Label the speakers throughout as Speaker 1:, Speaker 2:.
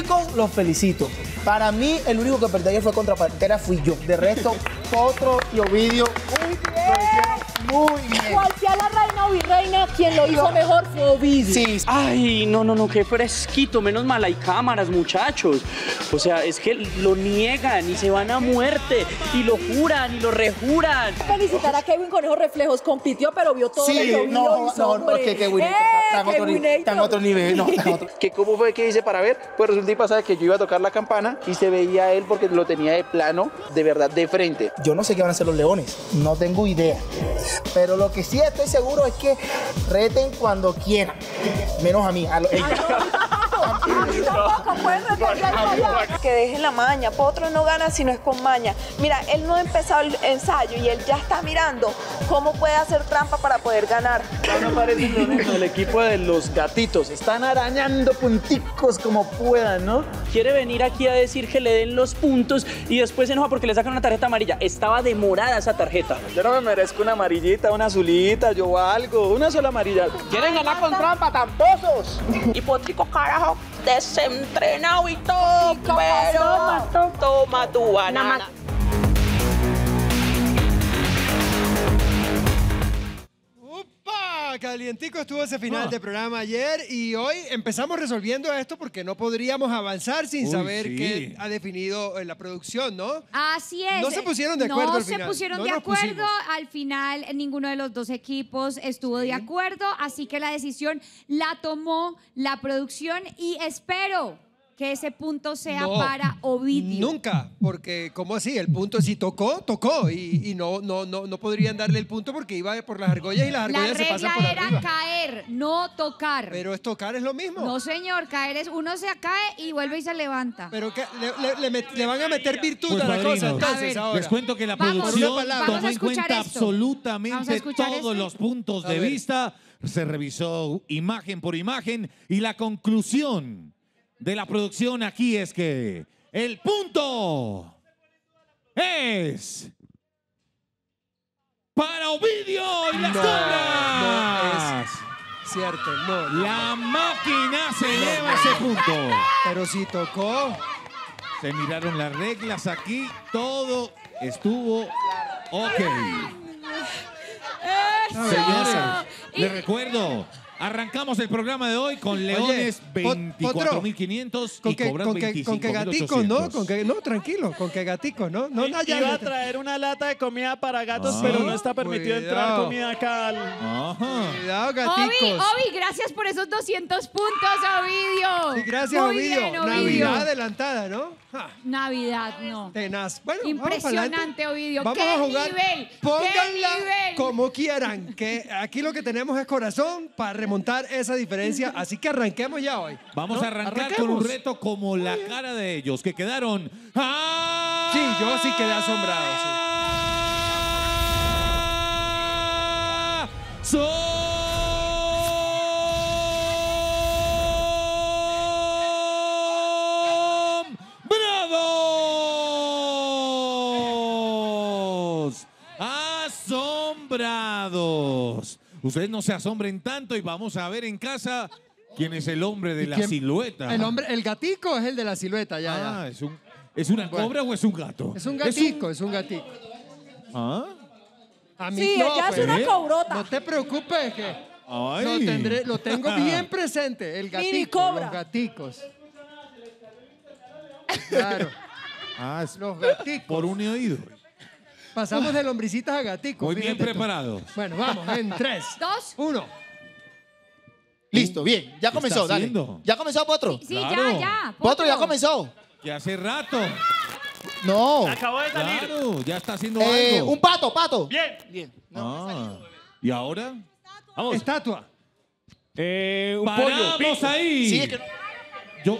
Speaker 1: Chicos, los felicito. Para mí, el único que perdió fue contra Pantera, fui yo. De resto, Potro y Ovidio. Muy bien. Muy
Speaker 2: bien. Cual sea la reina o
Speaker 1: virreina, quien lo hizo mejor fue Ovidio. Sí. Ay, no, no, no, qué fresquito. Menos mal hay cámaras, muchachos. O sea, es que lo niegan y se van a muerte.
Speaker 2: Y lo juran y lo rejuran. Felicitar a Kevin con Conejo Reflejos. Compitió, pero vio todo. Sí, lo no, no, porque Kevin está, en otro nivel. No,
Speaker 1: ¿Qué, ¿Cómo fue que dice para ver? Pues resulta y pasa que yo iba a tocar la campana y se veía él porque lo tenía de plano, de verdad, de frente. Yo no sé qué van a hacer los leones. No tengo idea. Pero lo que sí estoy seguro es que reten cuando quieran. Menos a mí. A ah,
Speaker 3: tampoco. mí tampoco pues, Que dejen la maña. Potro no gana si no es con maña. Mira, él no ha empezado el ensayo y él ya está mirando cómo puede hacer trampa para poder ganar.
Speaker 4: el equipo de
Speaker 1: los gatitos. Están arañando punticos como
Speaker 2: puedan, ¿no? Quiere venir aquí a decir que le den los puntos y después se enoja porque le sacan una tarjeta
Speaker 5: amarilla. Estaba demorada esa tarjeta. Yo
Speaker 1: no me merezco una amarilla una azulita, yo algo,
Speaker 5: una sola amarilla. ¿Quieren ganar con trampa, tamposos? Hipotrico, carajo, desentrenado y todo, pero toma tu banana.
Speaker 6: Calientico estuvo ese final ah. de programa ayer y hoy empezamos resolviendo esto porque no podríamos avanzar sin saber qué ha definido eh, la producción, ¿no?
Speaker 7: Así es. No se pusieron de acuerdo. al final. se pusieron de acuerdo. Al final ninguno de los dos equipos estuvo de acuerdo, así que la decisión la tomó la producción y espero que ese punto sea para
Speaker 6: Ovidio. Nunca, porque ¿cómo así? El punto, si tocó, tocó. Y, no, no, no, no podrían darle el punto porque iba por las argollas y las argollas se pasan por La regla era
Speaker 7: caer, no tocar. Pero es tocar es lo mismo. No, señor, caer es uno se cae y vuelve y se levanta.
Speaker 6: Pero que, le, van a meter virtud
Speaker 7: pues, a la cosa. Entonces, Les cuento que la
Speaker 4: producción tomó en cuenta absolutamente todos los puntos de vista. Se revisó imagen por imagen y la conclusión de la producción aquí es que el punto es para Ovidio y las obras cierto, no. La máquina se lleva ese punto. Pero si tocó. Se miraron las reglas aquí, todo estuvo ok.
Speaker 8: Señores,
Speaker 4: les recuerdo, Arrancamos el programa de hoy con Leones 24.500 y cobran con que, gatico, ¿no? Con
Speaker 6: que, no, tranquilo, con que gatico, ¿no? no no. iba a
Speaker 4: traer una
Speaker 1: lata de comida para gatos, ah. pero no está permitido entrar comida
Speaker 4: acá.
Speaker 1: Cuidado, Obi,
Speaker 7: gracias por esos 200 puntos, Ovidio. gracias, Ovidio. Navidad adelantada, ¿no? Navidad, no.
Speaker 6: Tenaz. Bueno, Impresionante, Ovidio. Vamos a jugar. Pónganla como quieran, que aquí lo que tenemos es corazón para montar esa diferencia, así que arranquemos ya hoy. Vamos a arrancar con un reto
Speaker 4: como la cara de ellos, que quedaron... ¡Ah! Sí, yo sí quedé asombrado. ¡Ah! Ustedes no se asombren tanto y vamos a ver en casa quién es el hombre de la silueta. El hombre,
Speaker 6: el gatico es el de la silueta, ya. Ah, es, un,
Speaker 4: ¿es una cobra o es un gato?
Speaker 6: Es un gatico, es un, gatico.
Speaker 2: ¿Ah? A ah, mí, sí, no, es pues, una ¿eh?
Speaker 6: cobrota. No te preocupes que
Speaker 4: Lo, tengo bien presente, el gatico, los gaticos. Claro. Ah, los gaticos. Por un oído.
Speaker 6: Pasamos de lombricitas a gaticos. Muy bien preparados. Bueno, vamos, en tres, dos, uno.
Speaker 1: Listo, bien. Ya comenzó, dale. ¿Ya comenzó, Potro? Sí, ya, ya. Potro, ya
Speaker 4: comenzó. Ya hace rato. No. Acabó de salir. ya está haciendo eh, algo. un pato, pato. Bien. Bien. Ah, ¿Y ahora? Estatua. Eh, un pollo. ¡Paramos ahí! Yo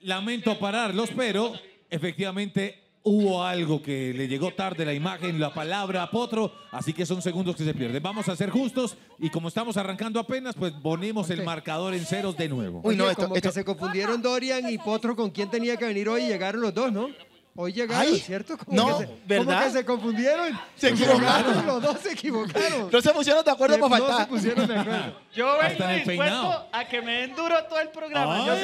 Speaker 4: lamento pararlos, pero efectivamente Hubo algo que le llegó tarde la imagen, la palabra a Potro, así que son segundos que se pierden. Vamos a ser justos y como estamos arrancando apenas, pues ponemos el marcador en ceros de nuevo. Uy, no,
Speaker 6: que se confundieron Dorian y Potro con quién tenía que venir hoy y llegaron los dos, ¿no? Hoy llegaron, ¿cierto? Como no, que se, ¿verdad? Como que se
Speaker 1: confundieron. Se equivocaron. Los
Speaker 6: dos se equivocaron.
Speaker 1: No se pusieron de acuerdo para faltar. No se pusieron de acuerdo. Yo vengo dispuesto
Speaker 6: a que me den duro todo el programa.
Speaker 1: no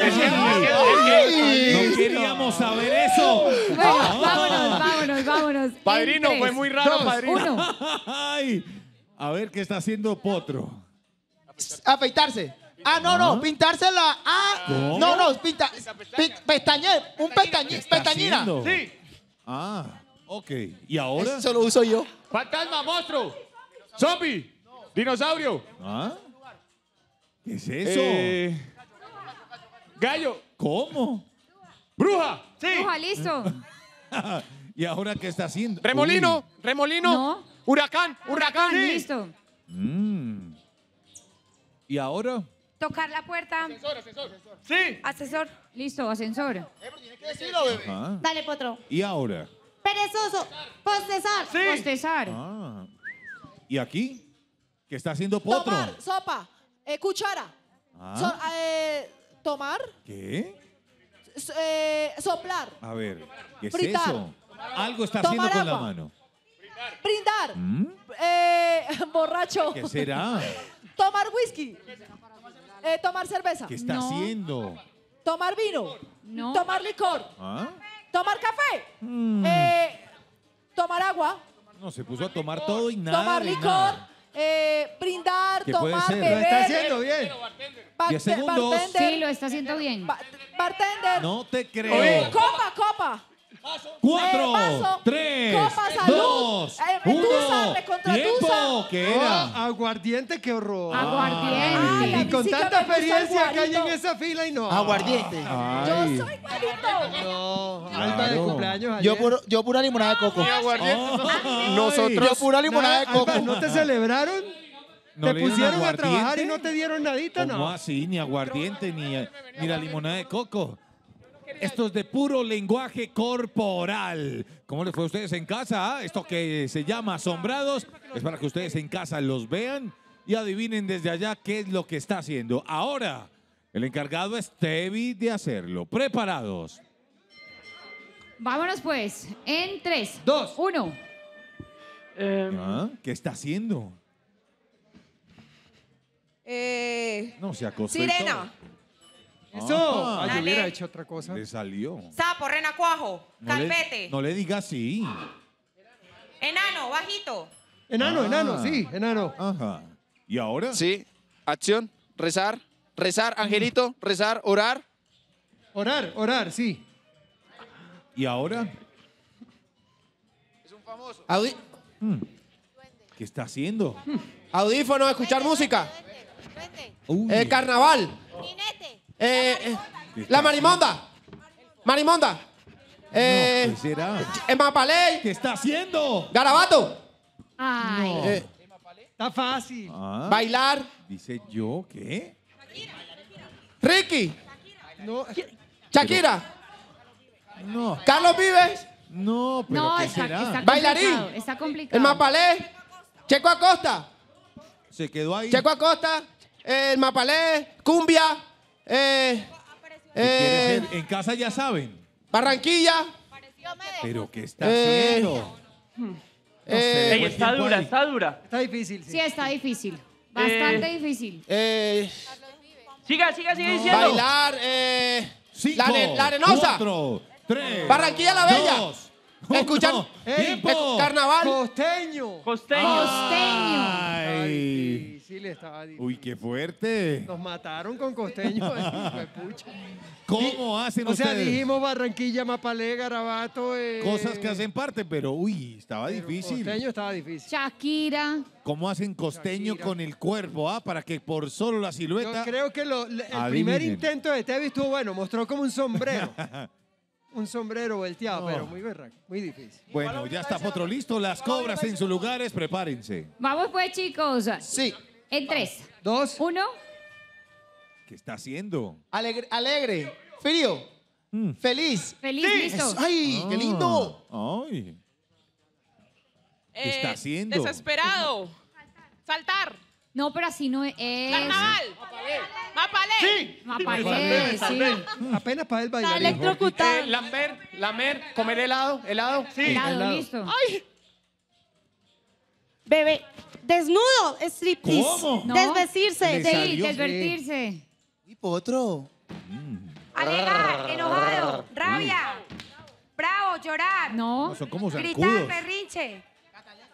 Speaker 4: queríamos saber eso. vámonos,
Speaker 7: vámonos, vámonos. Padrino,
Speaker 4: fue muy raro, padrino. a ver qué está haciendo Potro.
Speaker 1: Afeitarse. Ah, no, no, ah. pintársela. Ah, no, no, pinta. Pestañe, un pestañe, pestañina. Sí.
Speaker 4: Ah, ok. ¿Y ahora? Eso lo uso yo. Fantasma, monstruo, zombie, dinosaurio. ¿Ah? ¿Qué es eso? Eh, gallo. ¿Cómo? Bruja.
Speaker 7: Bruja, listo.
Speaker 4: ¿Y ahora qué está haciendo? Remolino,
Speaker 7: remolino.
Speaker 1: Huracán, huracán. Listo. Mm.
Speaker 4: ¿Y ahora?
Speaker 7: Tocar la puerta. Ascensor, ascensor. Sí. Asesor. Listo, ascensor. Eh, tiene que decirlo, bebé. Ah. Dale, Potro. ¿Y ahora? Perezoso. Postesar.
Speaker 2: Sí. Postesar. Ah.
Speaker 4: ¿Y aquí? ¿Qué está haciendo Potro? Tomar,
Speaker 2: sopa, eh, cuchara. Ah. Eh, ¿Tomar? ¿Qué? soplar.
Speaker 4: A ver, ¿qué es eso? Algo está haciendo con la mano.
Speaker 2: Brindar. ¿Mm? borracho. ¿Qué será? Tomar whisky. Eh, tomar cerveza. ¿Qué está haciendo? Tomar vino. No. Tomar licor. ¿Ah? Tomar café. Mm. Eh, tomar agua.
Speaker 4: No, se puso a tomar todo y nada. tomar licor.
Speaker 2: Eh, brindar. Tomar ser? está haciendo bien. 10 bartender, Sí, lo está haciendo bien. bartender.
Speaker 4: No te creo. Copa, copa cuatro, 3, eh, tres, 1
Speaker 2: dos, eh, era?
Speaker 6: Ah, aguardiente, qué horror. Ah,
Speaker 8: aguardiente.
Speaker 1: y
Speaker 6: con tanta experiencia que hay en esa fila y no. Aguardiente. Yo soy
Speaker 8: guarito.
Speaker 1: No, alma de cumpleaños Yo, pura limonada de coco. Oh. Nosotros. Yo pura limonada de coco. ¿No te celebraron? te pusieron a trabajar
Speaker 4: y no
Speaker 6: te dieron nadita, ¿no? No,
Speaker 4: así, ni aguardiente, ni, ni la limonada de coco. Esto es de puro lenguaje corporal. ¿Cómo les fue a ustedes en casa? Ah, esto que se llama Asombrados es para que ustedes en casa los vean y adivinen desde allá qué es lo que está haciendo. Ahora, el encargado es Tevi de hacerlo. ¿Preparados?
Speaker 7: Vámonos pues. En 3, dos, uno.
Speaker 3: Em, ah,
Speaker 4: ¿Qué está haciendo?
Speaker 3: Eh, no se acostó. Sirena.
Speaker 4: Eso. Ah, yo hecho otra cosa. Le salió.
Speaker 2: Sapo, renacuajo, No No
Speaker 4: le digas sí!
Speaker 2: enano, bajito.
Speaker 4: Enano, ah. enano, sí, enano. Ajá. ¿Y ahora? Sí,
Speaker 1: acción, rezar, rezar, angelito, rezar, orar. Orar,
Speaker 4: orar, sí. ¿Y ahora? Es un famoso. Mm. ¿Qué está haciendo? Audífono, escuchar música.
Speaker 1: carnaval. Eh, eh, la Marimonda. Marimonda. Eh, ¿Qué será? ¿Qué está haciendo? Garabato. Eh, eh, está fácil. Ah. Bailar.
Speaker 4: Dice yo, ¿qué?
Speaker 1: Ricky. Shakira. Carlos Vives. no, pero Bailarín. El Mapalé. Checo Acosta. Se quedó ahí. Checo Acosta. El Mapalé. Cumbia. Eh, eh En casa
Speaker 4: ya saben.
Speaker 1: Barranquilla.
Speaker 4: Pero ¿qué está eh, haciendo?
Speaker 1: Eh, pues, está dura, está dura. Está difícil. Sí, sí está difícil. Bastante difícil. siga, siga, siga diciendo. Bailar. Cinco, la, la, arenosa. tres, Barranquilla la Bella. Dos, Carnaval. Costeño. Costeño. Costeño.
Speaker 4: Ay. Uy, qué fuerte.
Speaker 6: Nos mataron con costeño.
Speaker 4: ¿Cómo hacen O sea, dijimos
Speaker 6: Barranquilla, Mapalé, Garabato. Eh, Cosas que
Speaker 4: hacen parte, pero uy, estaba difícil. Costeño
Speaker 6: estaba difícil. Shakira.
Speaker 4: ¿Cómo hacen costeño con el cuerpo? Ah, para que por solo la silueta. creo que el primer
Speaker 6: intento de Tevis estuvo bueno, mostró como un sombrero. un sombrero volteado, pero muy berraco, muy difícil.
Speaker 4: Bueno, ya está Potro listo, las cobras en sus lugares, prepárense.
Speaker 7: Vamos pues, chicos. Sí. En tres. Dos.
Speaker 1: Uno.
Speaker 4: ¿Qué está haciendo?
Speaker 1: Alegre, frío, mm. feliz. Feliz, ¡Ay, qué lindo!
Speaker 4: Ay. ¿Qué eh, está haciendo? Desesperado.
Speaker 7: Saltar. No, pero así no es. Carnaval. Mapalé. Sí.
Speaker 1: Mapalé, sí. Apenas para el bailarín. lamer, eh, lamer, comer helado, helado. Sí. Helado, listo. Ay,
Speaker 3: Bebé, desnudo, striptease. ¿Cómo? Desvestirse. Sí, desvertirse.
Speaker 1: Y potro. Mm. Alegar,
Speaker 7: enojado, rabia, mm. bravo, llorar, No. Son como gritar, perrinche.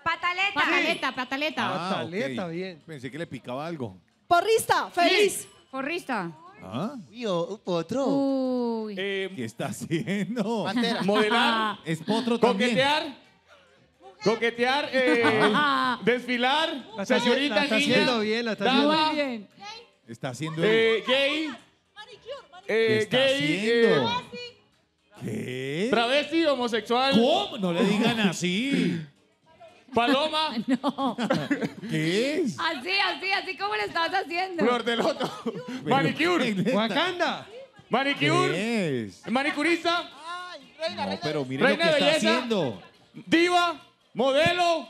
Speaker 7: pataleta. Pataleta, pataleta. Ah, pataleta,
Speaker 4: bien. Pensé que le picaba algo.
Speaker 7: Porrista, feliz. Porrista.
Speaker 4: ¿Ah? Uy, potro. Uy. ¿Qué está haciendo? Modelar. Es potro también. Coquetear. Coquetear, eh, desfilar, la señorita la está haciendo bien, está haciendo bien. Está haciendo eh, gay, eh, ¿Qué está gay, eh, haciendo? ¿Qué? travesti, homosexual, ¿Cómo? No le digan así. paloma, No. ¿Qué
Speaker 7: es? Así, así, así como lo estás
Speaker 8: haciendo.
Speaker 4: flor de loto, manicure, Wakanda. manicure, ¿Qué es? manicurista, reina, No, reina. pero lo que de está belleza. haciendo. diva, Modelo.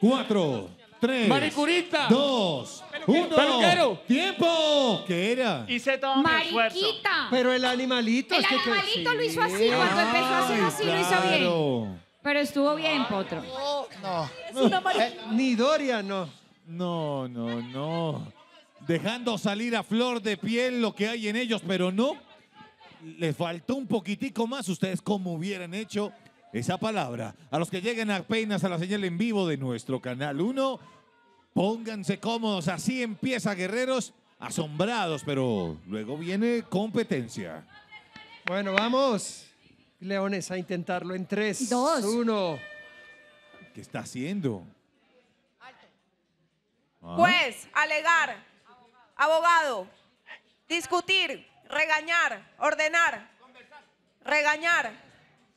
Speaker 4: Cuatro, tres, ¡Maricurita! dos, uno. Peluquero. ¡Tiempo! ¿Qué era?
Speaker 6: Hice todo tomó. Mariquita. Pero el animalito El es que- El animalito
Speaker 7: lo hizo así, cuando empezó a hacer así, lo hizo bien. Pero estuvo bien, Potro. No. Eh,
Speaker 4: ni Doria, no. No, no, no. Dejando salir a flor de piel lo que hay en ellos, pero no. Les faltó un poquitico más. Ustedes cómo hubieran hecho esa palabra. A los que lleguen apenas a la señal en vivo de nuestro canal 1, pónganse cómodos. Así empieza Guerreros, asombrados, pero luego viene competencia.
Speaker 6: Bueno, vamos, Leones, a intentarlo en 3, 2, 1.
Speaker 4: ¿Qué está haciendo? Pues,
Speaker 3: alegar, abogado, discutir, regañar, ordenar, regañar,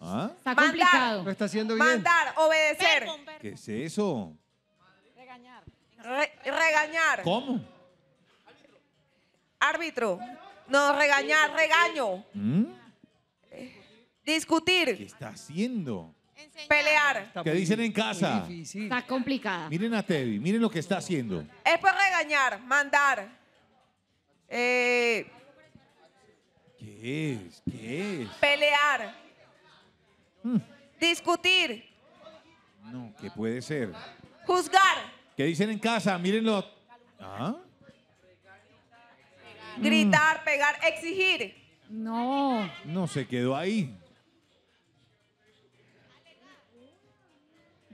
Speaker 3: ¿Ah? Está Mandar. haciendo Mandar, obedecer.
Speaker 4: ¿Qué es eso?
Speaker 3: Regañar. ¿Cómo? Árbitro. No, regañar, regaño.
Speaker 4: ¿Mm? Discutir ¿Qué está haciendo?
Speaker 3: Pelear. ¿Qué dicen en casa? Está complicada.
Speaker 4: Miren a Tevi, miren lo que está haciendo.
Speaker 3: Es por regañar, mandar. Eh,
Speaker 4: ¿Qué es? ¿Qué es?
Speaker 3: pelear. Discutir.
Speaker 4: No, ¿qué puede ser.
Speaker 3: Juzgar.
Speaker 4: ¿Qué dicen en casa? Mírenlo. ¿Ah?
Speaker 3: Gritar, pegar, exigir. No.
Speaker 4: No se quedó ahí.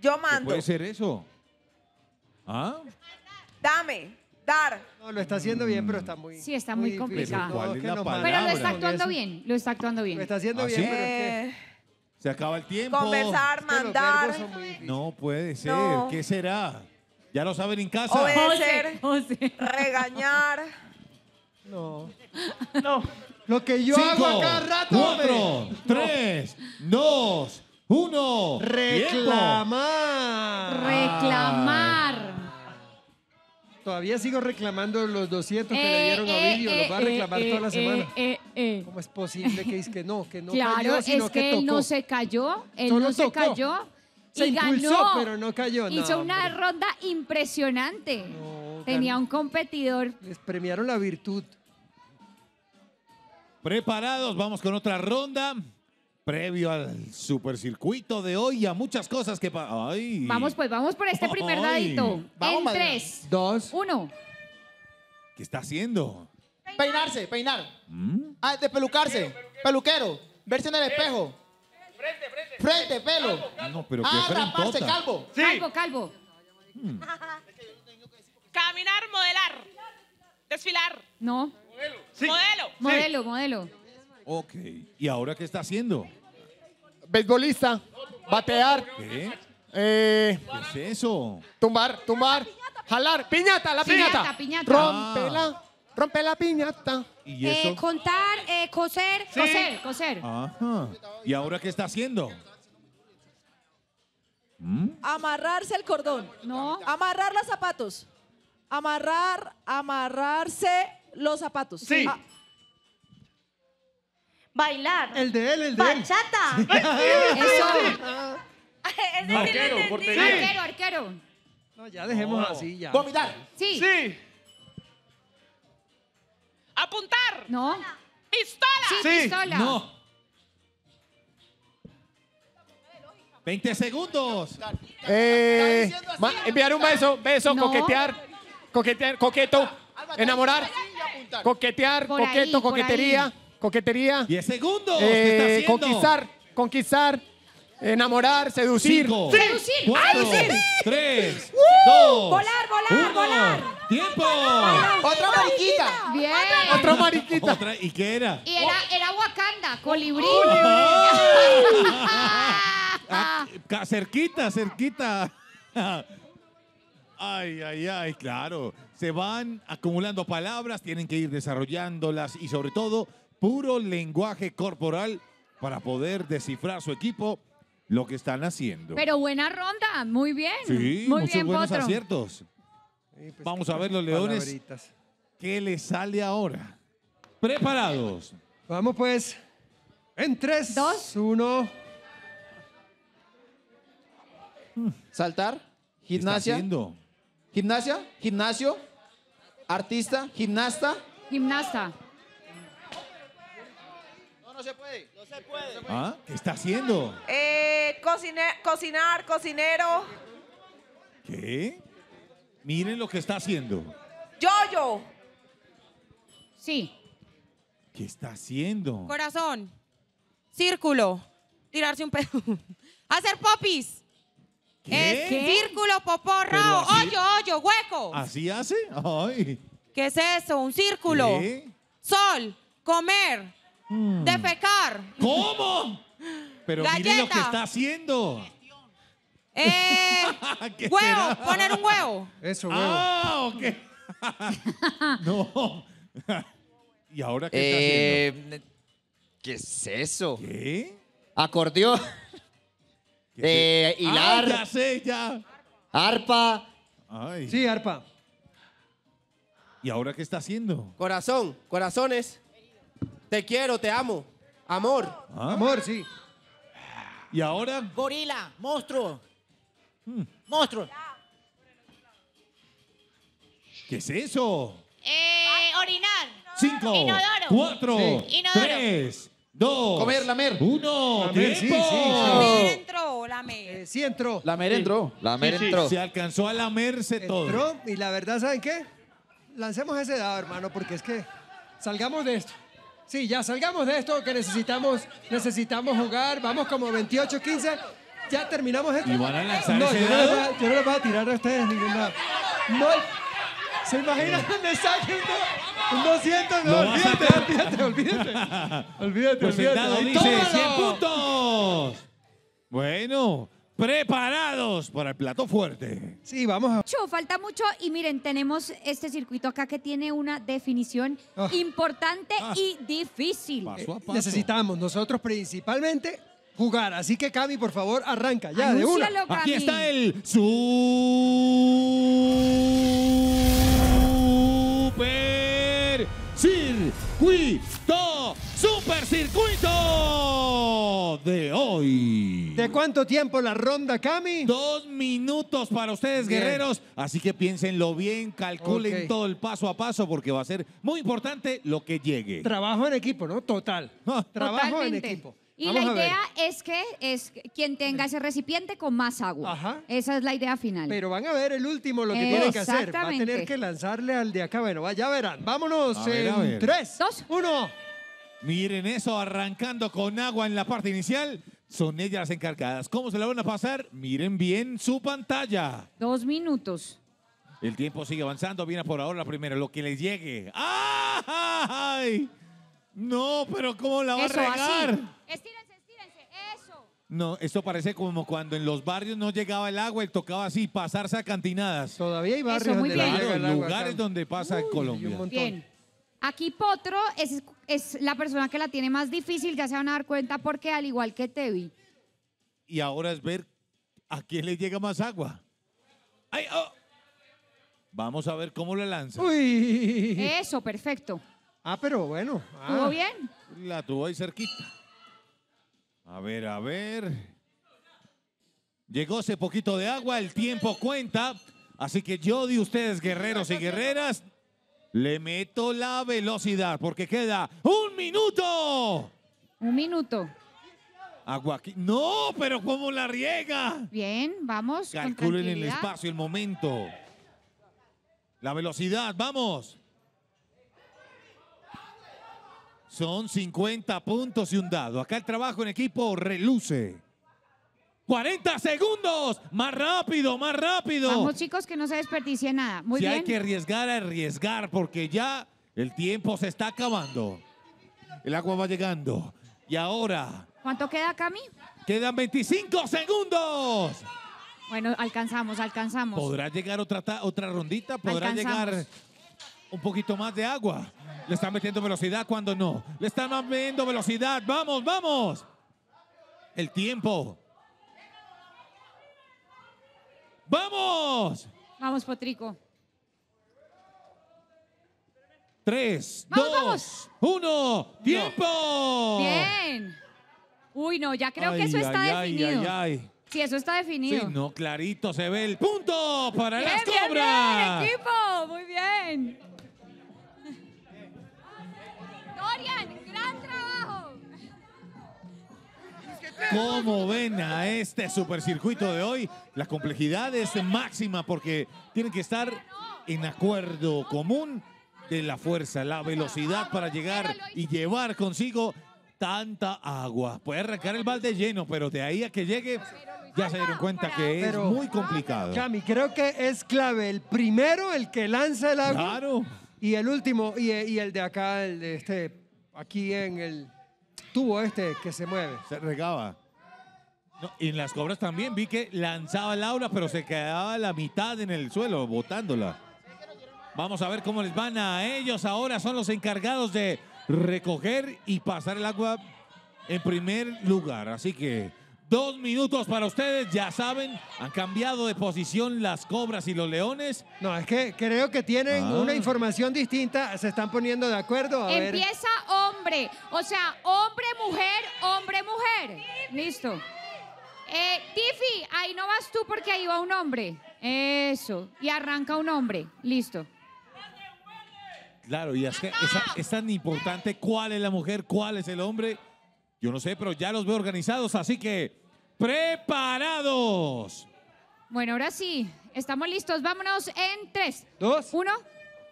Speaker 3: Yo mando. puede ser
Speaker 4: eso? ¿Ah?
Speaker 3: Dame, dar. No, lo está haciendo bien, pero está muy. Sí, está muy,
Speaker 7: complicado.
Speaker 4: Pero, lo está actuando
Speaker 3: bien, lo está actuando bien. Lo está haciendo ¿Ah, bien, pero que... Eh,
Speaker 4: se acaba el tiempo. Conversar,
Speaker 3: mandar.
Speaker 4: No puede ser. ¿Qué será? ¿Ya lo saben en casa? Obedecer,
Speaker 3: oh, oh, regañar. No. No.
Speaker 4: Lo que yo hago a cada rato. Cuatro, tres, dos, uno. Reclamar.
Speaker 6: Reclamar. Todavía sigo reclamando los 200 que le eh, dieron a eh, Ovidio. los va a eh, reclamar toda la semana. ¿Cómo es posible que digas que no? Que no claro, cayó, sino es que, él no se
Speaker 7: cayó. Él Solo no se cayó. Se y impulsó, pero no
Speaker 6: cayó. Hizo
Speaker 7: una ronda impresionante. Tenía un competidor.
Speaker 6: Les premiaron la virtud.
Speaker 4: Preparados, vamos con otra ronda previo al supercircuito de hoy y a muchas cosas que... Vamos
Speaker 1: pues, vamos por este primer dadito. Vamos, en tres, Dos. uno.
Speaker 4: ¿Qué está haciendo?
Speaker 1: Peinarse, peinar. ¿Mm? Ah, despelucarse. Peluquero, peluquero. Verse en el espejo. Frente, frente. Frente, pelo. Ah, ah, calvo,
Speaker 4: calvo. No, pero ah,
Speaker 1: calvo. Calvo,
Speaker 5: Caminar, modelar. Desfilar. No. Modelo. Modelo.
Speaker 7: Modelo, modelo.
Speaker 4: Ok. ¿Y ahora qué está haciendo? beisbolista, batear. ¿Qué? Eh, eso? Tumbar, tumbar, jalar, piñata, la piñata.
Speaker 1: Ah. rompe la piñata. ¿Y eh, contar, eh, coser, coser, coser.
Speaker 4: ¿Y ahora qué está haciendo? ¿Mm?
Speaker 2: Amarrarse el cordón. No. Amarrar los zapatos. Amarrar, amarrarse los zapatos. Sí. Ah, Bailar. El de él, el de Bachata.
Speaker 3: él. Bachata. Eso. Arquero,
Speaker 7: Arquero, No,
Speaker 6: ya dejemos así, ya. Vomitar.
Speaker 7: Sí. Sí.
Speaker 5: Apuntar. No. Pistola.
Speaker 8: Sí, pistola. No.
Speaker 4: 20 segundos.
Speaker 1: Eh, enviar un beso, beso, coquetear, coquetear, coqueto, enamorar, coquetear, coqueto, coquetería, coquetería. 10 segundos. Eh, conquistar, conquistar, enamorar, seducir. Seducir. cuatro, Ay, sí.
Speaker 4: tres, ¡Uh! dos, Volar, volar, volar. ¡Tiempo! Otra
Speaker 1: mariquita. Bien.
Speaker 7: Otra
Speaker 4: mariquita. ¿Y qué era?
Speaker 7: Y era, era Wakanda, colibrí. Oh,
Speaker 4: ah, cerquita, cerquita. Ay, ay, ay, claro. Se van acumulando palabras, tienen que ir desarrollándolas y sobre todo puro lenguaje corporal para poder descifrar su equipo lo que están haciendo.
Speaker 7: Pero buena ronda, muy bien. Sí, muy bien, buenos aciertos.
Speaker 4: Pues, Vamos a ver los leones. ¿Qué les sale ahora? Preparados. Vamos pues.
Speaker 1: En tres, dos, uno. Saltar, gimnasia. Gimnasia, gimnasio, artista,
Speaker 3: gimnasta. Gimnasta
Speaker 4: no se puede. No se puede. ¿Ah? ¿Qué está haciendo?
Speaker 3: Eh, cocinar, cocinero.
Speaker 4: ¿Qué? Miren lo que está haciendo.
Speaker 3: Yo, yo. Sí.
Speaker 4: ¿Qué está haciendo?
Speaker 3: Corazón.
Speaker 2: Círculo. Tirarse un pedo. Hacer popis.
Speaker 4: ¿Qué? Eh,
Speaker 2: círculo, popó, Oyo, hoyo, hueco.
Speaker 4: ¿Así hace?
Speaker 2: ¿Qué es eso? Un
Speaker 4: círculo.
Speaker 2: Sol, comer, Mm. Defecar.
Speaker 4: ¿Cómo?
Speaker 2: Pero mire lo que está
Speaker 4: haciendo.
Speaker 1: Eh, huevo, poner un huevo.
Speaker 4: Eso, ah,
Speaker 1: huevo. Ah,
Speaker 4: no. ¿Y ahora qué Eh, ¿Qué es
Speaker 1: eso? ¿Qué? Acordeón, ¿Qué eh, hilar. Ah, arpa, Sí, arpa.
Speaker 4: ¿Y ahora qué está haciendo?
Speaker 1: Corazón, corazones. Te quiero, te amo. Amor.
Speaker 4: ¿Ah? Amor, sí. ¿Y ahora?
Speaker 1: Gorila, monstruo.
Speaker 2: Hmm. Monstruo.
Speaker 4: ¿Qué es eso?
Speaker 7: Eh,
Speaker 4: orinar. Cinco. Inodoro. Cuatro. Inodoro. Tres. Dos. Comer, lamer. Uno. Lamer, tiempo. Sí, sí, sí.
Speaker 6: entró, lamer. Eh,
Speaker 4: mer sí entró. Lamer entró. entró. Se alcanzó a lamerse todo. Entró
Speaker 6: y la verdad, ¿saben qué? Lancemos ese dado, hermano, porque es que salgamos de esto. Sí, ya salgamos de esto que necesitamos, necesitamos jugar. Vamos como 28-15. Ya terminamos esto. a lanzar no, ese yo, no les voy a, yo no les voy a tirar a ustedes ningún No, ¿Se imaginan que me saquen un, 200? No,
Speaker 8: no olvídate, olvídate,
Speaker 4: olvídate, olvídate. Olvídate, dice 100 puntos. Bueno preparados para el plato fuerte.
Speaker 7: Sí, vamos a... falta mucho y miren, tenemos este circuito acá que tiene una definición ah. importante ah. y difícil. Eh,
Speaker 6: necesitamos nosotros principalmente jugar, así que Cami, por favor, arranca ya de una. Aquí está el
Speaker 4: su ¿De cuánto tiempo la ronda, Cami? Dos minutos para ustedes, guerreros. Así que piénsenlo bien, calculen todo el paso a paso porque va a ser muy importante lo que llegue.
Speaker 6: Trabajo en equipo, ¿no? Total. Trabajo en equipo.
Speaker 4: Y la idea
Speaker 7: es que es quien tenga ese recipiente con más agua. Ajá. Esa es la idea final.
Speaker 6: Pero van a ver el último lo que tienen que hacer. Va a tener que lanzarle al de acá. Bueno, ya
Speaker 4: verán. Vámonos tres, dos, uno. Miren eso, arrancando con agua en la parte inicial. Son ellas las encargadas. ¿Cómo se la van a pasar? Miren bien su pantalla.
Speaker 7: Dos minutos.
Speaker 4: El tiempo sigue avanzando. Viene por ahora la primera. Lo que les llegue. ¡Ay! No, pero ¿cómo la va a regar? Así.
Speaker 5: Estírense, estírense.
Speaker 4: Eso. No, esto parece como cuando en los barrios no llegaba el agua y tocaba así a cantinadas. Todavía hay barrios muy donde lugares donde pasa en Colombia.
Speaker 7: Aquí Potro es, la persona que la tiene más difícil, ya se van a dar cuenta porque al igual que Tevi.
Speaker 4: Y ahora es ver a quién le llega más agua. ¡Ay, oh. Vamos a ver cómo le lanza.
Speaker 7: Eso, perfecto.
Speaker 4: Ah, pero bueno. ¿Tuvo ah. bien? La tuvo ahí cerquita. A ver, a ver. Llegó ese poquito de agua, el tiempo cuenta. Así que yo de ustedes, guerreros y guerreras, le meto la velocidad porque queda un minuto.
Speaker 7: Un minuto.
Speaker 4: Agua aquí. No, pero ¿cómo la riega?
Speaker 7: Bien, vamos. Calculen el espacio,
Speaker 4: el momento. La velocidad, vamos. Son 50 puntos y un dado. Acá el trabajo en equipo reluce. 40 segundos. Más rápido, más rápido. Vamos,
Speaker 7: chicos, que no se desperdicie nada. Muy si hay que
Speaker 4: arriesgar, arriesgar, porque ya el tiempo se está acabando. El agua va llegando. Y ahora.
Speaker 7: ¿Cuánto queda, Cami?
Speaker 4: Quedan 25 segundos.
Speaker 7: Bueno, alcanzamos, alcanzamos. ¿Podrá
Speaker 4: llegar otra, otra rondita? ¿Podrá llegar un poquito más de agua? Le están metiendo velocidad cuando no. Le están metiendo velocidad. Vamos, vamos. El tiempo ¡Vamos!
Speaker 7: Vamos, Potrico.
Speaker 4: Tres, dos, uno, tiempo. Bien.
Speaker 7: Uy, no, ya creo que eso está definido. sí, eso está definido. Sí,
Speaker 4: no, clarito, se ve el punto para las bien, cobras. Bien,
Speaker 7: equipo, muy bien. Dorian,
Speaker 4: ¿Cómo ven a este supercircuito de hoy? La complejidad es máxima porque tienen que estar en acuerdo común de la fuerza, la velocidad para llegar y llevar consigo tanta agua. Puede arrancar el balde lleno, pero de ahí a que llegue ya se dieron cuenta que es muy complicado. Cami,
Speaker 6: creo que es clave el primero, el que lanza el agua. Claro. Y el último, y, y el de acá, el de este, aquí en el tuvo este que
Speaker 4: se mueve. Se regaba. y en las cobras también vi que lanzaba el aula, pero se quedaba la mitad en el suelo, botándola. Vamos a ver cómo les van a ellos. Ahora son los encargados de recoger y pasar el agua en primer lugar. Así que Dos minutos para ustedes, ya saben, han cambiado de posición las cobras y los leones.
Speaker 6: No, es que creo que tienen ah. una información distinta, se están poniendo de acuerdo. Empieza
Speaker 7: hombre, o sea, hombre, mujer, hombre, mujer. Listo. Eh, Tiffy, ahí no vas tú porque ahí va un hombre. Eso, y arranca un hombre, listo.
Speaker 4: Claro, y es es tan importante cuál es la mujer, cuál es el hombre. Yo no sé, pero ya los veo organizados, así que preparados.
Speaker 7: Bueno, ahora sí, estamos listos. Vámonos en tres,
Speaker 4: dos, uno.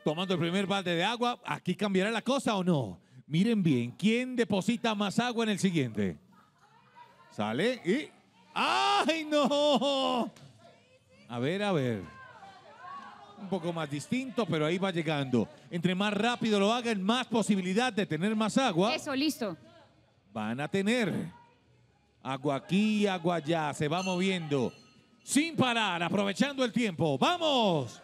Speaker 4: Tomando el primer balde de agua, ¿aquí cambiará la cosa o no? Miren bien, ¿quién deposita más agua en el siguiente? Sale y... ¡Ay, no! A ver, a ver. Un poco más distinto, pero ahí va llegando. Entre más rápido lo hagan, más posibilidad de tener más agua. Eso, listo van a tener. Agua aquí, agua allá, se va moviendo. Sin parar, aprovechando el tiempo. ¡Vamos!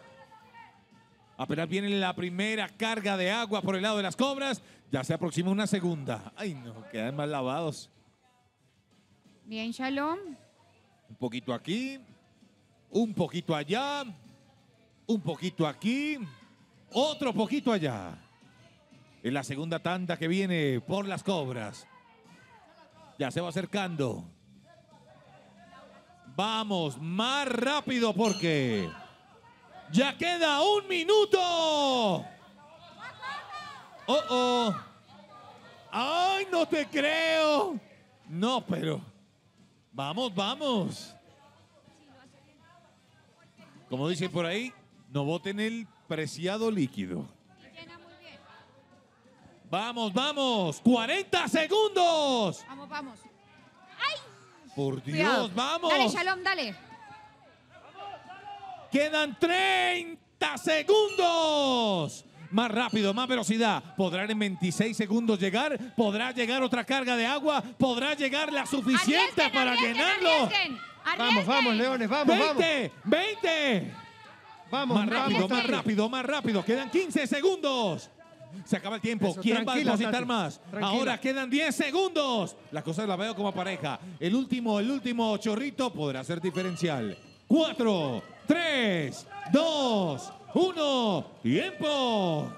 Speaker 4: Apenas viene la primera carga de agua por el lado de las cobras. Ya se aproxima una segunda. Ay, no, quedan mal lavados.
Speaker 7: Bien, Shalom.
Speaker 4: Un poquito aquí, un poquito allá, un poquito aquí, otro poquito allá. En la segunda tanda que viene por las cobras. Ya se va acercando. Vamos, más rápido porque ya queda un minuto. Oh, oh. Ay, no te creo. No, pero vamos, vamos. Como dicen por ahí, no voten el preciado líquido. Vamos, vamos. 40 segundos. Vamos,
Speaker 7: vamos. ¡Ay!
Speaker 4: Por Dios, vamos. Dale,
Speaker 7: Shalom, dale.
Speaker 4: Quedan 30 segundos. Más rápido, más velocidad. Podrán en 26 segundos llegar. Podrá llegar otra carga de agua. Podrá llegar la suficiente para llenarlo.
Speaker 8: vamos, vamos, leones, vamos, 20,
Speaker 4: vamos. 20. Vamos, más rápido, más rápido, más rápido. Quedan 15 segundos. Se acaba el tiempo. ¿Quién va a depositar más? Ahora quedan 10 segundos. Las cosas las veo como pareja. El último, el último chorrito podrá ser diferencial. Cuatro, tres, dos, uno. Tiempo.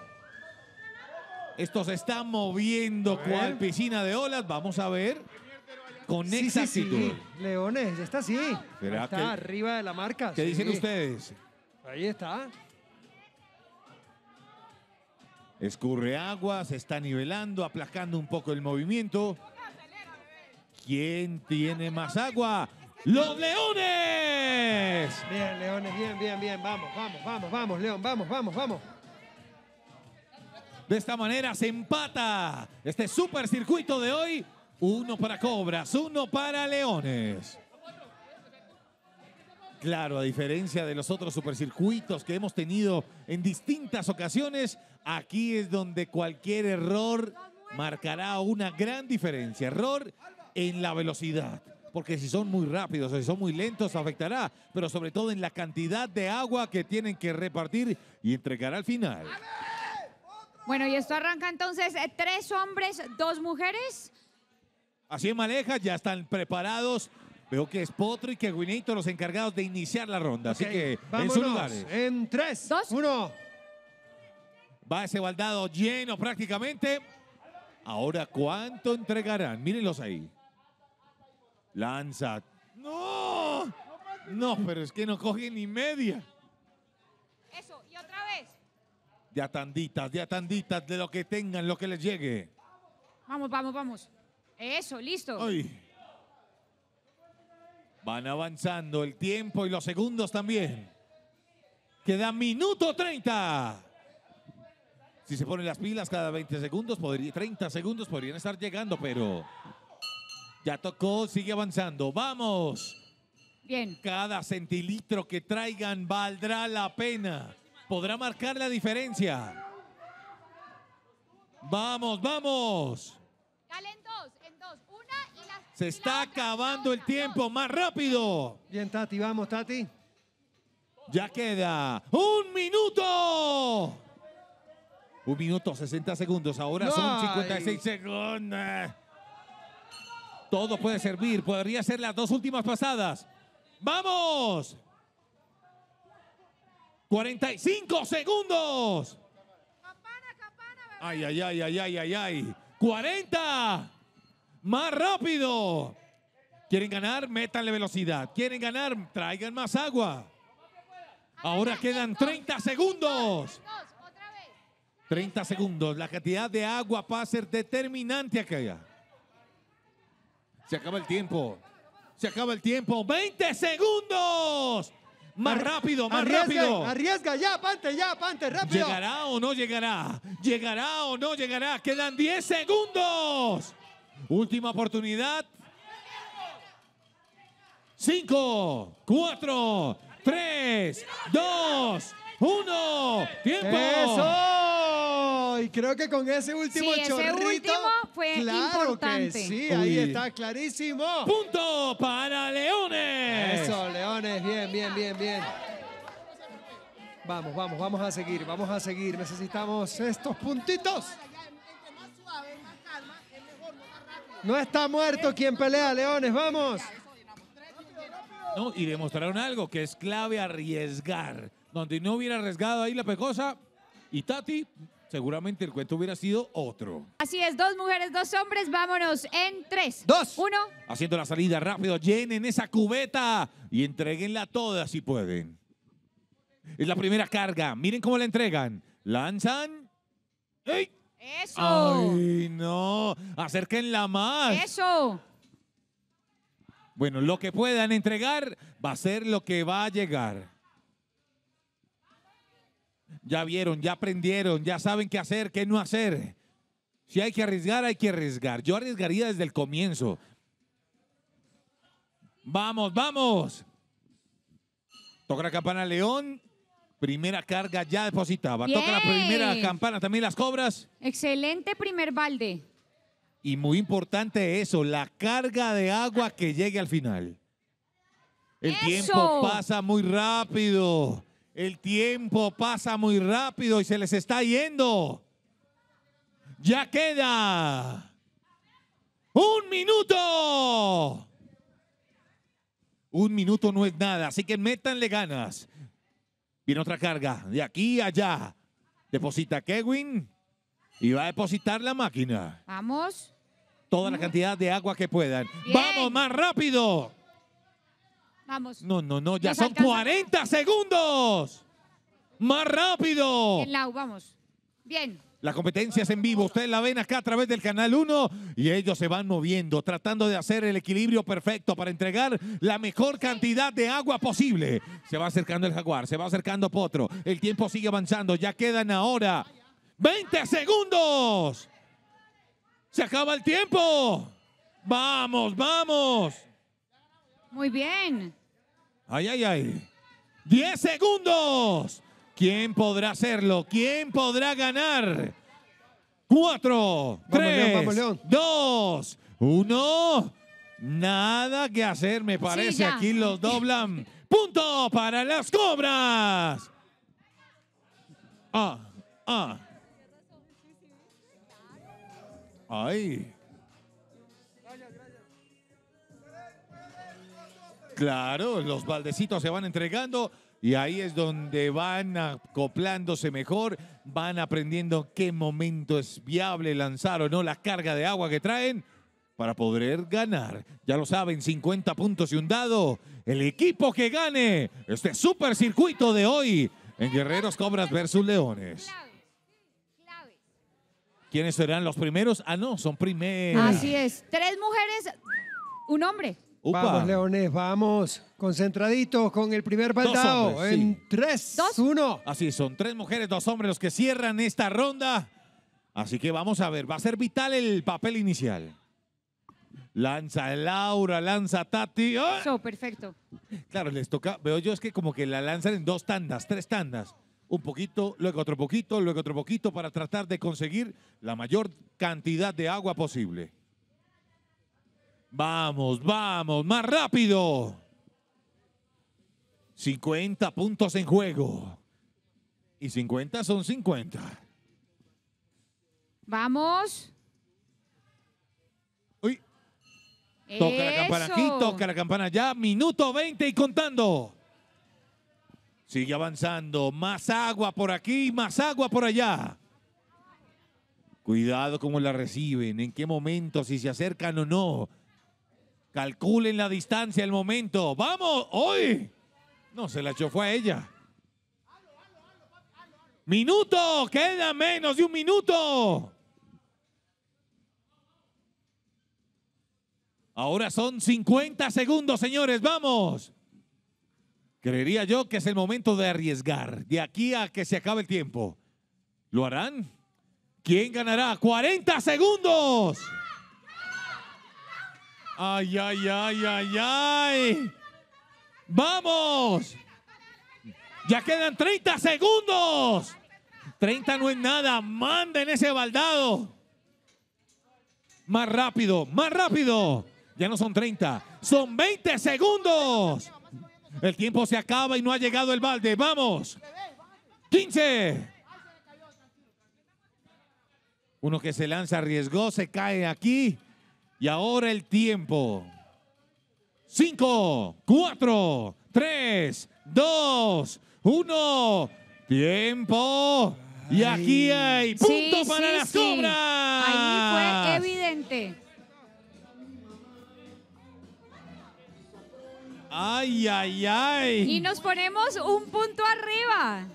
Speaker 4: Esto se está moviendo cual piscina de olas. Vamos a ver con sí, exactitud.
Speaker 6: Leones, está así. Está arriba de la marca. ¿Qué dicen ustedes? Ahí está.
Speaker 4: Escurre agua, se está nivelando, aplacando un poco el movimiento. ¿Quién tiene más agua? ¡Los Leones!
Speaker 6: Bien, Leones,
Speaker 4: bien, bien, bien. Vamos, vamos, vamos, vamos, León, vamos, vamos, vamos. De esta manera se empata este supercircuito de hoy. Uno para Cobras, uno para Leones. Claro, a diferencia de los otros supercircuitos que hemos tenido en distintas ocasiones, aquí es donde cualquier error marcará una gran diferencia. Error en la velocidad, porque si son muy rápidos o si son muy lentos afectará, pero sobre todo en la cantidad de agua que tienen que repartir y entregar al final.
Speaker 7: Bueno, y esto arranca entonces eh, tres hombres, dos mujeres.
Speaker 4: Así en Maleja ya están preparados Veo que es Potro y que Guineito los encargados de iniciar la ronda. Así que en sus lugares. En 3, 1. Va ese baldado lleno prácticamente. Ahora, ¿cuánto entregarán? Mírenlos ahí. Lanza. ¡No! No, pero es que no coge ni media.
Speaker 7: Eso, y otra vez.
Speaker 4: De atanditas, de atanditas, de lo que tengan, lo que les llegue.
Speaker 7: Vamos, vamos, vamos. Eso, listo. Ay.
Speaker 4: Van avanzando el tiempo y los segundos también. Queda minuto 30. Si se ponen las pilas cada 20 segundos, podría, 30 segundos podrían estar llegando, pero ya tocó, sigue avanzando. ¡Vamos! Bien. Cada centilitro que traigan valdrá la pena. Podrá marcar la diferencia. ¡Vamos, vamos!
Speaker 7: ¡Calentos!
Speaker 4: Se está acabando el tiempo. Más rápido. Bien, Tati, vamos, Tati. Ya queda un minuto. Un minuto, 60 segundos. Ahora son 56 segundos. Todo puede servir. Podría ser las dos últimas pasadas. ¡Vamos! 45 segundos. Ay, ay, ay, ay, ay, ay, ay. 40 más rápido. ¿Quieren ganar? Métanle velocidad. ¿Quieren ganar? Traigan más agua. Ahora quedan 30 segundos. 30 segundos. La cantidad de agua va a ser determinante acá. Se acaba el tiempo. Se acaba el tiempo. 20 segundos. Más rápido, más rápido.
Speaker 6: Arriesga, ya, Pante, ya, apante. rápido. ¿Llegará
Speaker 4: o no llegará? ¿Llegará o no llegará? Quedan 10 segundos. Última oportunidad. Cinco, cuatro, tres, dos, uno. ¡Tiempo! ¡Eso!
Speaker 6: Y creo que con ese último sí, Ese último fue claro Que sí, ahí está clarísimo. Punto para Leones. Eso, Leones, bien, bien, bien, bien. Vamos, vamos, vamos a seguir, vamos a seguir. Necesitamos estos puntitos. No está muerto quien pelea, Leones, vamos.
Speaker 4: No, y demostraron algo que es clave arriesgar. Donde no hubiera arriesgado ahí la pecosa y Tati, seguramente el cuento hubiera sido otro.
Speaker 7: Así es, dos mujeres, dos hombres, vámonos en tres. Dos. Uno.
Speaker 4: Haciendo la salida rápido, llenen esa cubeta y entreguenla toda si pueden. Es la primera carga, miren cómo la entregan. Lanzan. ¡Ey!
Speaker 7: Eso. Ay,
Speaker 4: no. Acérquenla más. Eso. Bueno, lo que puedan entregar va a ser lo que va a llegar. Ya vieron, ya aprendieron, ya saben qué hacer, qué no hacer. Si hay que arriesgar, hay que arriesgar. Yo arriesgaría desde el comienzo. Vamos, vamos. Toca la campana León Primera carga ya depositada. Toca la primera campana, también las cobras.
Speaker 7: Excelente primer balde.
Speaker 4: Y muy importante eso, la carga de agua que llegue al final. El tiempo pasa muy rápido. El tiempo pasa muy rápido y se les está yendo. Ya queda un minuto. Un minuto no es nada, así que métanle ganas. Viene otra carga, de aquí a allá. Deposita Kevin y va a depositar la máquina.
Speaker 7: Vamos.
Speaker 4: Toda la cantidad de agua que puedan. ¡Vamos, más rápido!
Speaker 7: Vamos. No, no,
Speaker 4: no, ya son 40 segundos. Más rápido. En
Speaker 7: la vamos. Bien.
Speaker 4: La competencia es en vivo, ustedes la ven acá a través del canal 1 y ellos se van moviendo, tratando de hacer el equilibrio perfecto para entregar la mejor cantidad de agua posible. Se va acercando el jaguar, se va acercando Potro, el tiempo sigue avanzando, ya quedan ahora 20 segundos. Se acaba el tiempo. Vamos, vamos.
Speaker 7: Muy bien.
Speaker 4: Ay, ay, ay. 10 segundos. ¿Quién podrá hacerlo? ¿Quién podrá ganar? Cuatro, tres, dos, uno. Nada que hacer, me parece. Aquí los doblan. Punto para las cobras. Ah, ah. Ay. Claro, los baldecitos se van entregando. Y ahí es donde van acoplándose mejor, van aprendiendo qué momento es viable lanzar o no la carga de agua que traen para poder ganar. Ya lo saben, 50 puntos y un dado. El equipo que gane este supercircuito de hoy en Guerreros Cobras versus Leones. ¿Quiénes serán los primeros? Ah, no, son primeros. Así
Speaker 7: es. Tres mujeres, un hombre.
Speaker 6: Vamos, Leones, vamos. Concentraditos con el primer baldao. En
Speaker 4: Tres, 1. Así son, tres mujeres, dos hombres los que cierran esta ronda. Así que vamos a ver, va a ser vital el papel inicial. Lanza Laura, lanza Tati. ¡Oh! perfecto. Claro, les toca, veo yo es que como que la lanzan en dos tandas, tres tandas. Un poquito, luego otro poquito, luego otro poquito para tratar de conseguir la mayor cantidad de agua posible. Vamos, vamos, más rápido. 50 puntos en juego. Y 50 son 50.
Speaker 7: Vamos. Uy. Toca la campana aquí, toca
Speaker 4: la campana ya. Minuto 20 y contando. Sigue avanzando. Más agua por aquí, más agua por allá. Cuidado cómo la reciben, en qué momento, si se acercan o no. Calculen la distancia, el momento. ¡Vamos! ¡Hoy! No, se la fue a ella. Minuto, queda menos de un minuto. Ahora son 50 segundos, señores, vamos. Creería yo que es el momento de arriesgar, de aquí a que se acabe el tiempo. ¿Lo harán? ¿Quién ganará? 40 segundos. Ay, ay, ay, ay, ay. Vamos. Ya quedan 30 segundos. 30 no es nada. Manden ese baldado. Más rápido, más rápido. Ya no son 30, son 20 segundos. El tiempo se acaba y no ha llegado el balde. Vamos. 15. Uno que se lanza arriesgó, se cae aquí. Y ahora el tiempo. Cinco, cuatro, tres, dos, uno. Tiempo. Y aquí hay punto para la las Ahí fue
Speaker 7: evidente.
Speaker 4: Ay, ay, ay. Y
Speaker 7: nos ponemos un punto arriba.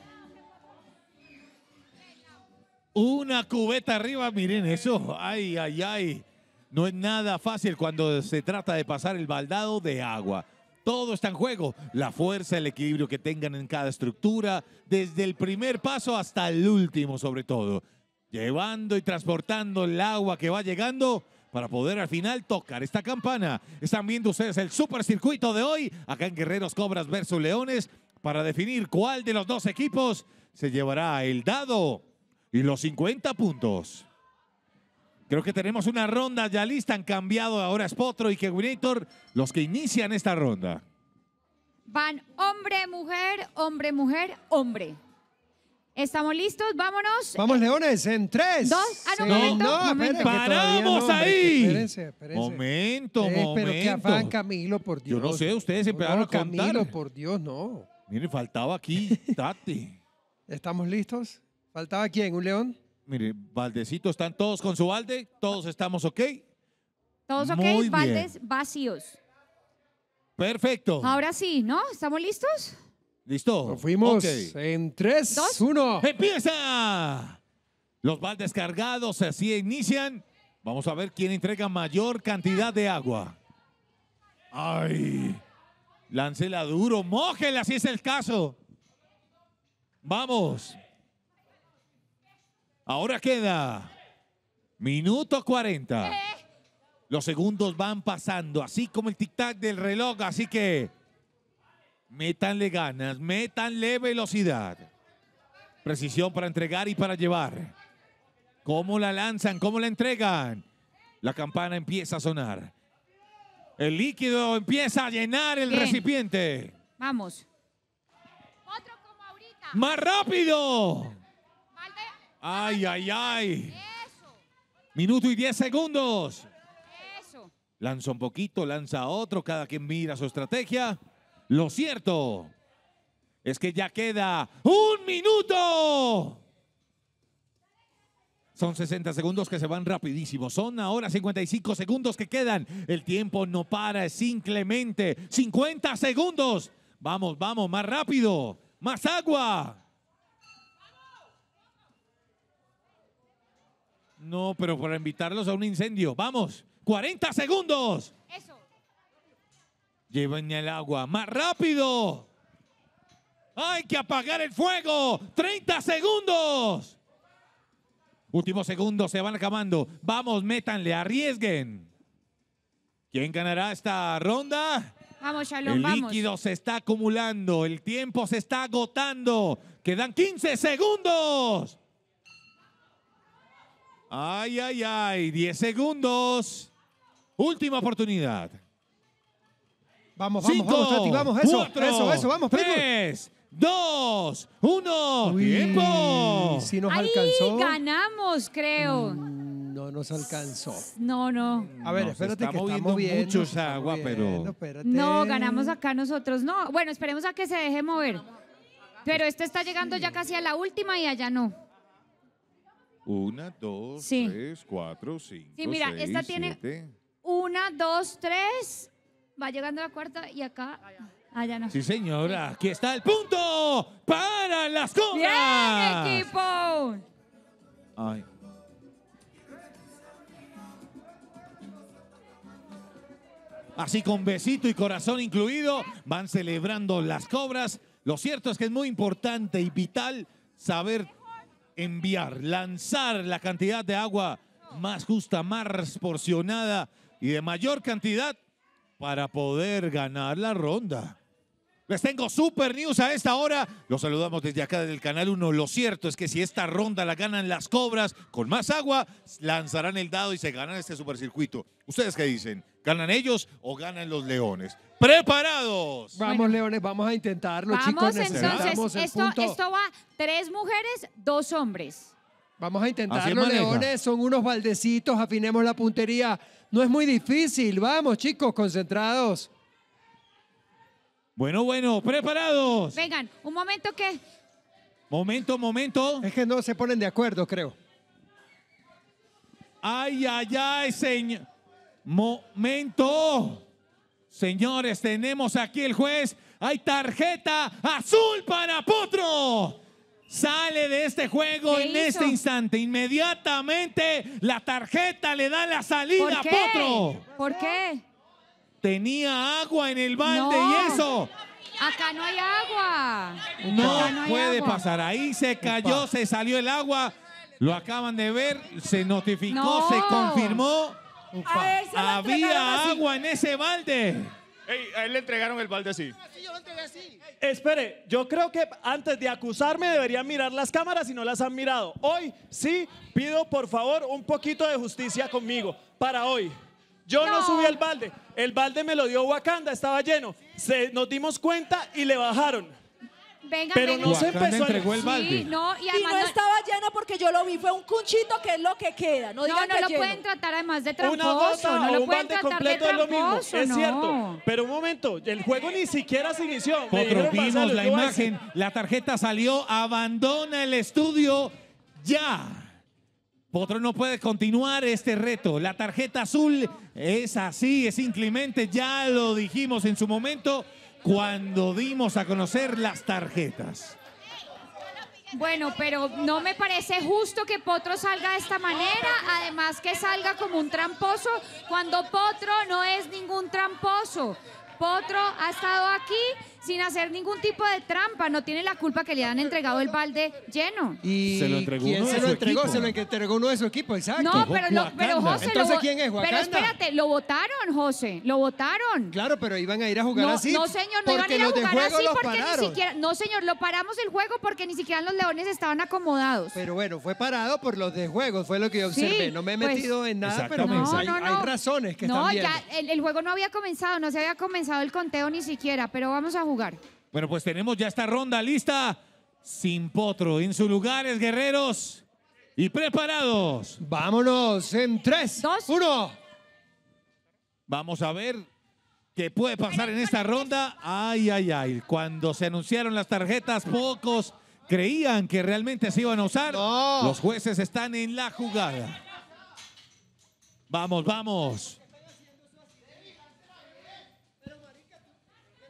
Speaker 4: Una cubeta arriba, miren eso. Ay, ay, ay. No es nada fácil cuando se trata de pasar el baldado de agua. Todo está en juego, la fuerza, el equilibrio que tengan en cada estructura, desde el primer paso hasta el último sobre todo, llevando y transportando el agua que va llegando para poder al final tocar esta campana. Están viendo ustedes el supercircuito de hoy, acá en Guerreros Cobras versus Leones, para definir cuál de los dos equipos se llevará el dado y los 50 puntos. Creo que tenemos una ronda ya lista. Han cambiado ahora Spotro y Kegwinator los que inician esta ronda.
Speaker 7: Van hombre, mujer, hombre, mujer, hombre. ¿Estamos listos? Vámonos. Vamos,
Speaker 4: eh, Leones, en
Speaker 6: tres. Dos. Ah,
Speaker 7: no, momento. No, ¡Paramos ahí! Espérense, espérense. Momento, momento. Eh, pero qué afán, Camilo, por Dios. Yo no
Speaker 4: sé, ustedes empezaron a contar. Camilo,
Speaker 6: por Dios, no.
Speaker 4: Miren, faltaba aquí, Tati. ¿Estamos listos? ¿Faltaba quién? ¿Un león? Mire, baldecito, ¿están todos con su balde? ¿Todos estamos ok?
Speaker 7: Todos ok, baldes vacíos.
Speaker 4: Perfecto.
Speaker 7: Ahora sí, ¿no? ¿Estamos listos?
Speaker 4: ¿Listo? Nos fuimos en tres, ¿Dos? 1. ¡Empieza! Los baldes cargados, así inician. Vamos a ver quién entrega mayor cantidad de agua. ¡Ay! Láncela duro, mojela si es el caso. Vamos. Ahora queda minuto 40. Los segundos van pasando, así como el tic-tac del reloj. Así que métanle ganas, metanle velocidad. Precisión para entregar y para llevar. ¿Cómo la lanzan? ¿Cómo la entregan? La campana empieza a sonar. El líquido empieza a llenar el recipiente.
Speaker 7: Vamos. Otro como ahorita.
Speaker 4: ¡Más rápido! Ay, ay, ay. Minuto y 10 segundos. Lanza un poquito, lanza otro, cada quien mira su estrategia. Lo cierto es que ya queda un minuto. Son 60 segundos que se van rapidísimo. Son ahora 55 segundos que quedan. El tiempo no para, es simplemente 50 segundos. Vamos, vamos, más rápido. Más agua. No, pero para invitarlos a un incendio. Vamos, 40 segundos. Eso. el agua, más rápido. Hay que apagar el fuego. 30 segundos. Último segundo, se van acabando. Vamos, métanle, arriesguen. ¿Quién ganará esta ronda?
Speaker 7: Vamos, Shalom, el líquido
Speaker 4: se está acumulando, el tiempo se está agotando. Quedan 15 segundos. Ay, ay, ay. 10 segundos. Última oportunidad. Vamos, vamos, vamos, Tati, vamos, eso, cuatro, eso, eso, vamos, tres, dos, uno, tiempo. Si nos alcanzó.
Speaker 7: ganamos, creo. Mm,
Speaker 6: no nos alcanzó.
Speaker 7: No, no.
Speaker 6: A ver, espérate que estamos mucho
Speaker 4: esa agua, pero...
Speaker 7: No, ganamos acá nosotros. No, bueno, esperemos a que se deje mover. Pero este está llegando ya casi a la última y allá no.
Speaker 4: Una, dos, tres, cuatro, cinco, Sí, mira, esta tiene-
Speaker 7: Una, dos, tres. Va llegando la cuarta y acá. Allá ah, no. Sí,
Speaker 4: señora, aquí está el punto para las ¡Bien,
Speaker 7: equipo!
Speaker 4: Así con besito y corazón incluido, van celebrando las cobras. Lo cierto es que es muy importante y vital saber enviar, lanzar la cantidad de agua más justa, más porcionada y de mayor cantidad para poder ganar la ronda. Les tengo Super News a esta hora. Los saludamos desde acá del Canal 1. Lo cierto es que si esta ronda la ganan las cobras con más agua, lanzarán el dado y se ganan este supercircuito. ¿Ustedes qué dicen? ¿Ganan ellos o ganan los leones? ¡Preparados!
Speaker 6: Vamos, leones, vamos a intentarlo, vamos, Entonces, esto,
Speaker 7: va tres mujeres, dos hombres.
Speaker 6: Vamos a intentarlo, leones. Son unos baldecitos, afinemos la puntería. No es muy difícil. Vamos, chicos, concentrados.
Speaker 4: Bueno, bueno, preparados.
Speaker 7: Vengan, un momento que...
Speaker 4: Momento, momento. Es que no se ponen de acuerdo, creo. Ay, ay, ay, señor. Momento. Señores, tenemos aquí el juez. Hay tarjeta azul para Potro. Sale de este juego en este instante. Inmediatamente la tarjeta le da la salida a Potro. ¿Por qué? Tenía agua en el balde y eso.
Speaker 7: Acá no hay agua.
Speaker 4: No, puede pasar. Ahí se cayó, se salió el agua. Lo acaban de ver, se notificó, se confirmó. Había agua en ese balde. a él le entregaron el balde ah, así. Espere, yo creo que antes de acusarme deberían mirar las cámaras y no las han mirado. Hoy sí pido
Speaker 1: por favor un poquito de justicia conmigo para hoy. Yo no. subí al balde. El balde me lo dio Wakanda, estaba lleno. nos dimos cuenta y le bajaron.
Speaker 2: Pero no se empezó a- entregó el balde. no, y no estaba lleno porque yo lo vi, fue un cuchito que es lo que queda. No,
Speaker 7: no, que lo pueden
Speaker 2: tratar además de Una un balde completo es lo mismo.
Speaker 1: Es cierto.
Speaker 4: Pero un momento, el juego ni siquiera se inició. Me vimos la imagen, la tarjeta salió, abandona el estudio ya. Potro no puede continuar este reto. La tarjeta azul es así, es inclemente. Ya lo dijimos en su momento cuando dimos a conocer las tarjetas.
Speaker 7: Bueno, pero no me parece justo que Potro salga de esta manera, además que salga como un tramposo, cuando Potro no es ningún tramposo. Potro ha estado aquí sin hacer ningún tipo de trampa. No tiene la culpa que le han entregado el balde lleno.
Speaker 6: Y se lo entregó ¿quién se lo entregó? Se lo entregó uno de su equipo, exacto. No, pero, lo- pero José ¿quién es? Pero espérate,
Speaker 7: lo votaron, José. Lo
Speaker 6: votaron. Claro, pero iban a ir a jugar así. no, señor, no iban a ir a jugar así porque ni siquiera.
Speaker 7: No, señor, lo paramos el juego porque ni siquiera los leones estaban acomodados.
Speaker 6: Pero bueno, fue parado por los de juego,
Speaker 4: fue lo que yo observé. no me he pues. metido en nada, pero hay, razones que no, están No,
Speaker 7: ya el, el juego no había comenzado, no se había comenzado el conteo ni siquiera, pero vamos a jugar.
Speaker 4: Bueno, pues tenemos ya esta ronda lista. Sin potro en sus lugares, guerreros. Y preparados. Vámonos en tres, 2, 1. Vamos a ver qué puede pasar en esta ronda. Ay, ay, ay. Cuando se anunciaron las tarjetas, pocos creían que realmente se iban a usar. Los jueces están en la jugada. Vamos, vamos.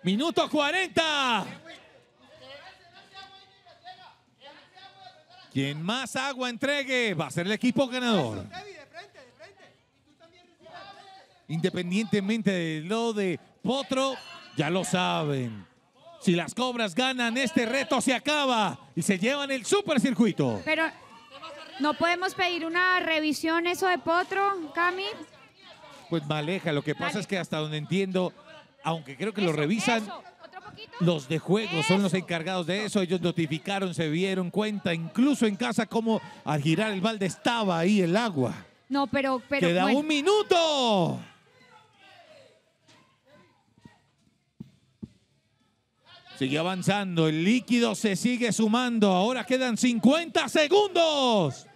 Speaker 4: Minuto 40. Quien más agua entregue va a ser el equipo ganador. Independientemente de lo de Potro, ya lo saben. Si las cobras ganan, este reto se acaba y se llevan el supercircuito.
Speaker 7: Pero no podemos pedir una revisión eso de Potro, Cami.
Speaker 4: Pues Maleja, lo que pasa es que hasta donde entiendo, aunque creo que lo revisan. Los de juego son los encargados de eso. Ellos notificaron, se dieron cuenta, incluso en casa, como al girar el balde estaba ahí el agua.
Speaker 7: No, pero. pero ¡Queda un
Speaker 4: minuto! Sigue avanzando, el líquido se sigue sumando. Ahora quedan 50 segundos.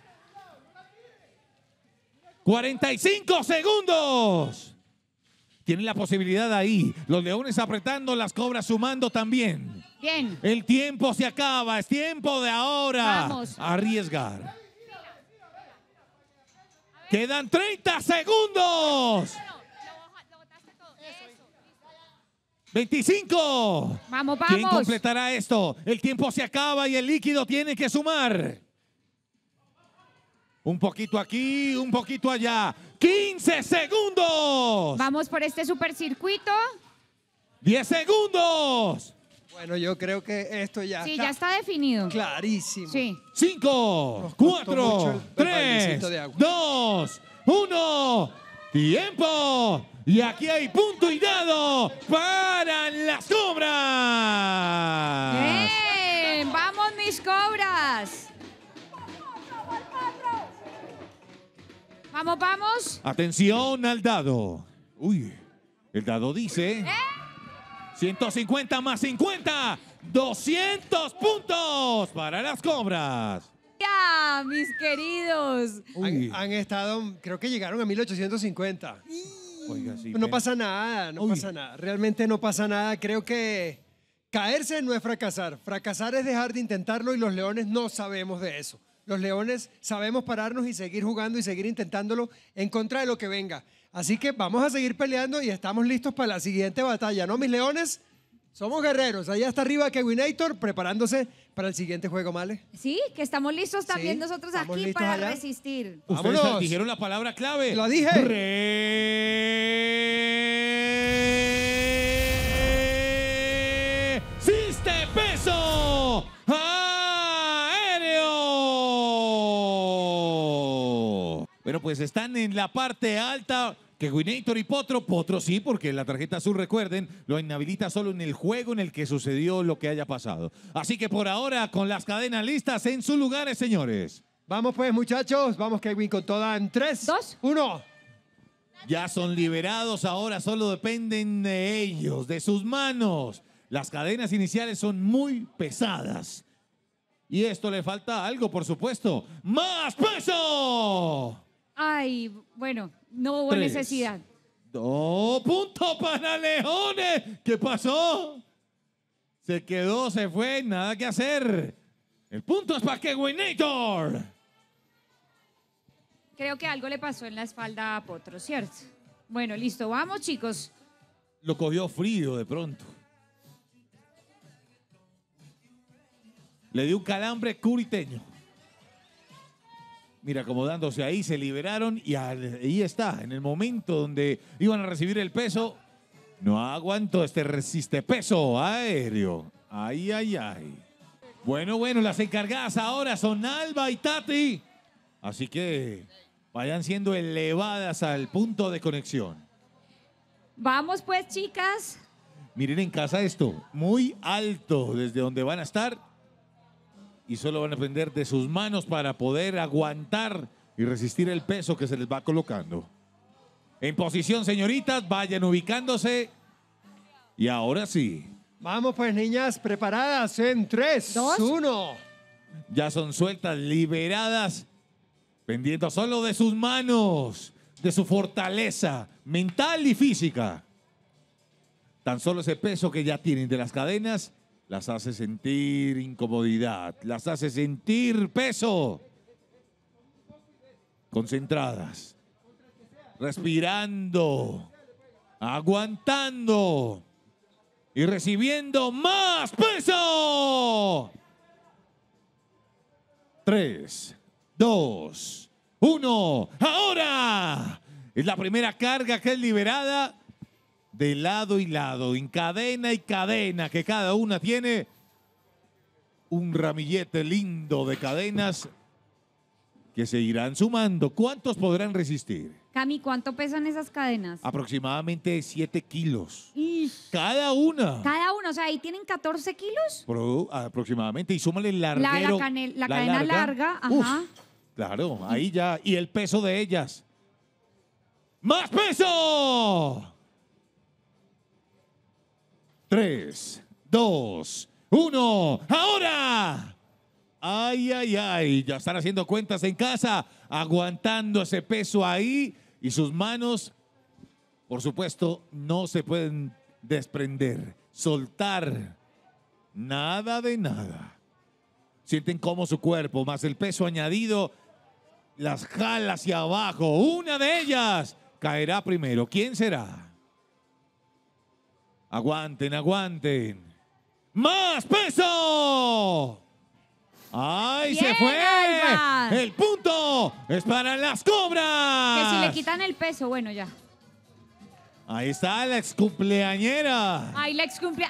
Speaker 4: 45 segundos. Tienen la posibilidad ahí. Los leones apretando, las cobras sumando también. Bien. El tiempo se acaba, es tiempo de ahora. Vamos. Arriesgar. Quedan 30 segundos. 25.
Speaker 7: Vamos, vamos. ¿Quién completará
Speaker 4: esto? El tiempo se acaba y el líquido tiene que sumar. Un poquito aquí, un poquito allá. 15 segundos. Vamos por este
Speaker 7: supercircuito.
Speaker 4: 10 segundos. Bueno, yo creo que esto
Speaker 6: ya
Speaker 7: Sí, ya está definido. clarísimo. Sí.
Speaker 4: 5, 4, 3, 2, 1. Tiempo. Y aquí hay punto y dado para las cobras.
Speaker 7: ¡Bien! ¡Vamos, mis cobras! Vamos, vamos.
Speaker 4: Atención al dado. Uy, el dado dice... 150 ¿Eh? más 50, 200 puntos para las cobras.
Speaker 6: Ya, mis queridos. Han, estado, creo que llegaron a 1850. no pasa nada, no pasa nada. Realmente no pasa nada. Creo que caerse no es fracasar. Fracasar es dejar de intentarlo y los leones no sabemos de eso. Los leones sabemos pararnos y seguir jugando y seguir intentándolo en contra de lo que venga. Así que vamos a seguir peleando y estamos listos para la siguiente batalla, ¿no, mis leones? Somos guerreros. Allá está arriba Kevinator preparándose para el siguiente juego, ¿vale?
Speaker 7: Sí, que estamos listos también nosotros aquí para resistir.
Speaker 4: Ustedes dijeron la palabra clave. ¡Lo dije. Bueno, pues están en la parte alta. Que Winator y Potro, Potro sí, porque la tarjeta azul, recuerden, lo inhabilita solo en el juego en el que sucedió lo que haya pasado. Así que por ahora, con las cadenas listas en sus lugares, señores.
Speaker 6: Vamos pues, muchachos. Vamos, Kevin, con toda en 3, 2, 1.
Speaker 4: Ya son liberados, ahora solo dependen de ellos, de sus manos. Las cadenas iniciales son muy pesadas. Y esto le falta algo, por supuesto. ¡Más peso!
Speaker 7: Ay, bueno, no hubo necesidad.
Speaker 4: Dos punto para Leones. ¿Qué pasó? Se quedó, se fue, nada que hacer. El punto es para que
Speaker 7: Creo que algo le pasó en la espalda a Potro, ¿cierto? Bueno, listo, vamos chicos.
Speaker 4: Lo cogió frío de pronto. Le dio un calambre curiteño mira, acomodándose ahí, se liberaron y ahí está, en el momento donde iban a recibir el peso, no aguanto este resiste peso aéreo. Ay, ay, ay. Bueno, bueno, las encargadas ahora son Alba y Tati. Así que vayan siendo elevadas al punto de conexión.
Speaker 7: Vamos pues, chicas.
Speaker 4: Miren en casa esto, muy alto desde donde van a estar y solo van a aprender de sus manos para poder aguantar y resistir el peso que se les va colocando. En posición, señoritas, vayan ubicándose. Y ahora sí.
Speaker 6: Vamos pues, niñas, preparadas en 3, ¿Dos? 1.
Speaker 4: Ya son sueltas, liberadas, pendiendo solo de sus manos, de su fortaleza mental y física. Tan solo ese peso que ya tienen de las cadenas las hace sentir incomodidad, las hace sentir peso. Concentradas, respirando, aguantando y recibiendo más peso. Tres, dos, uno, ahora. Es la primera carga que es liberada de lado y lado, en cadena y cadena, que cada una tiene un ramillete lindo de cadenas que se irán sumando. ¿Cuántos podrán resistir?
Speaker 7: Cami, ¿cuánto pesan esas cadenas?
Speaker 4: Aproximadamente 7 kilos. Cada una.
Speaker 7: Cada una, o sea, ahí tienen 14 kilos.
Speaker 4: aproximadamente, y súmale el La, cadena larga, ajá. claro, ahí ya. Y el peso de ellas. ¡Más peso! Tres, dos, uno, ahora. Ay, ay, ay, ya están haciendo cuentas en casa, aguantando ese peso ahí y sus manos, por supuesto, no se pueden desprender, soltar, nada de nada. Sienten como su cuerpo, más el peso añadido, las jala hacia abajo. Una de ellas caerá primero. ¿Quién será? Aguanten, aguanten. ¡Más peso! ¡Ay, se fue! El punto es para las cobras. Que si le
Speaker 7: quitan el peso, bueno, ya.
Speaker 4: Ahí está la excumpleañera.
Speaker 7: Ay, la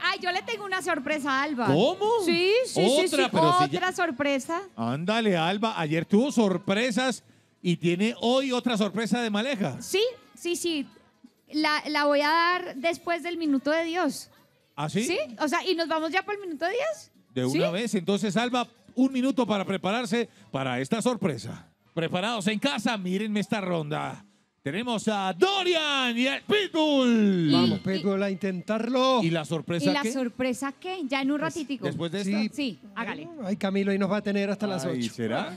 Speaker 7: Ay, yo le tengo una sorpresa a Alba. ¿Cómo? Sí, sí, sí, Otra sorpresa.
Speaker 4: Ándale, Alba. Ayer tuvo sorpresas y tiene hoy otra sorpresa de Maleja.
Speaker 7: Sí, sí, sí la, voy a dar después del minuto de Dios. ¿Ah, sí? ¿Sí? O sea, ¿y nos vamos ya por el minuto de Dios?
Speaker 4: De una vez. Entonces, Alba, un minuto para prepararse para esta sorpresa. Preparados en casa, mírenme esta ronda. Tenemos a Dorian y a Pitbull. Vamos, Pitbull, a intentarlo. ¿Y la sorpresa qué? ¿Y la
Speaker 7: sorpresa qué? Ya en un pues, ratitico. ¿Después de esta? Sí,
Speaker 6: hágale. Ay, Camilo, y nos va a tener hasta las 8. ¿Será?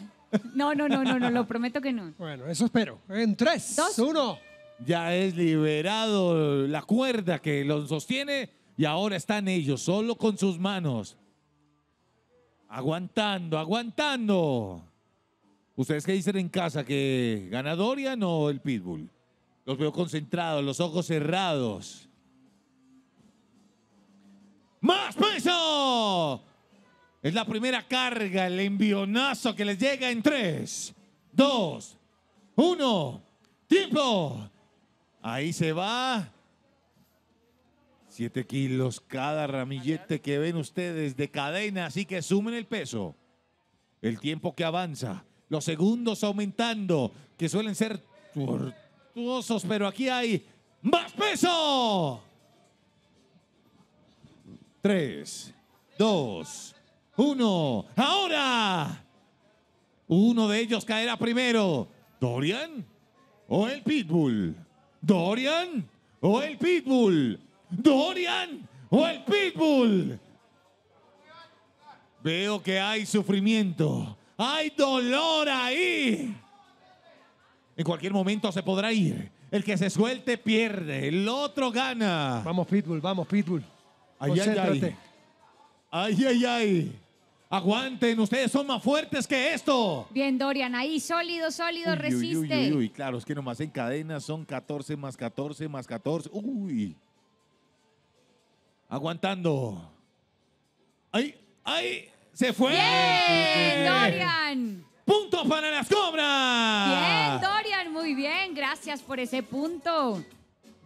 Speaker 6: No, no, no, no, no, lo prometo que no.
Speaker 4: Bueno, eso espero. En tres, dos, uno ya es liberado la cuerda que los sostiene y ahora están ellos solo con sus manos. Aguantando, aguantando. ¿Ustedes qué dicen en casa? ¿Que gana Dorian o el Pitbull? Los veo concentrados, los ojos cerrados. ¡Más peso! Es la primera carga, el envionazo que les llega en 3, 2, 1. ¡Tiempo! Ahí se va. Siete kilos cada ramillete que ven ustedes de cadena, así que sumen el peso. El tiempo que avanza, los segundos aumentando, que suelen ser tortuosos, pero aquí hay más peso. Tres, dos, uno. Ahora, uno de ellos caerá primero. ¿Dorian o el Pitbull? Dorian o el Pitbull. Dorian o el Pitbull. Veo que hay sufrimiento. Hay dolor ahí. En cualquier momento se podrá ir. El que se suelte pierde. El otro gana. Vamos, Pitbull. Vamos, Pitbull. Ay, ay, ay. Ay, ay, ay. Aguanten, ustedes son más fuertes que esto.
Speaker 7: Bien, Dorian, ahí sólido, sólido,
Speaker 4: resiste. Uy, uy, claro, es que nomás en cadena son 14 más 14 más 14. Uy. Aguantando. ¡Ahí! ¡Ahí! ¡Se fue! ¡Bien,
Speaker 7: Dorian!
Speaker 4: ¡Punto para las cobras! Bien,
Speaker 7: Dorian, muy bien. Gracias por ese punto.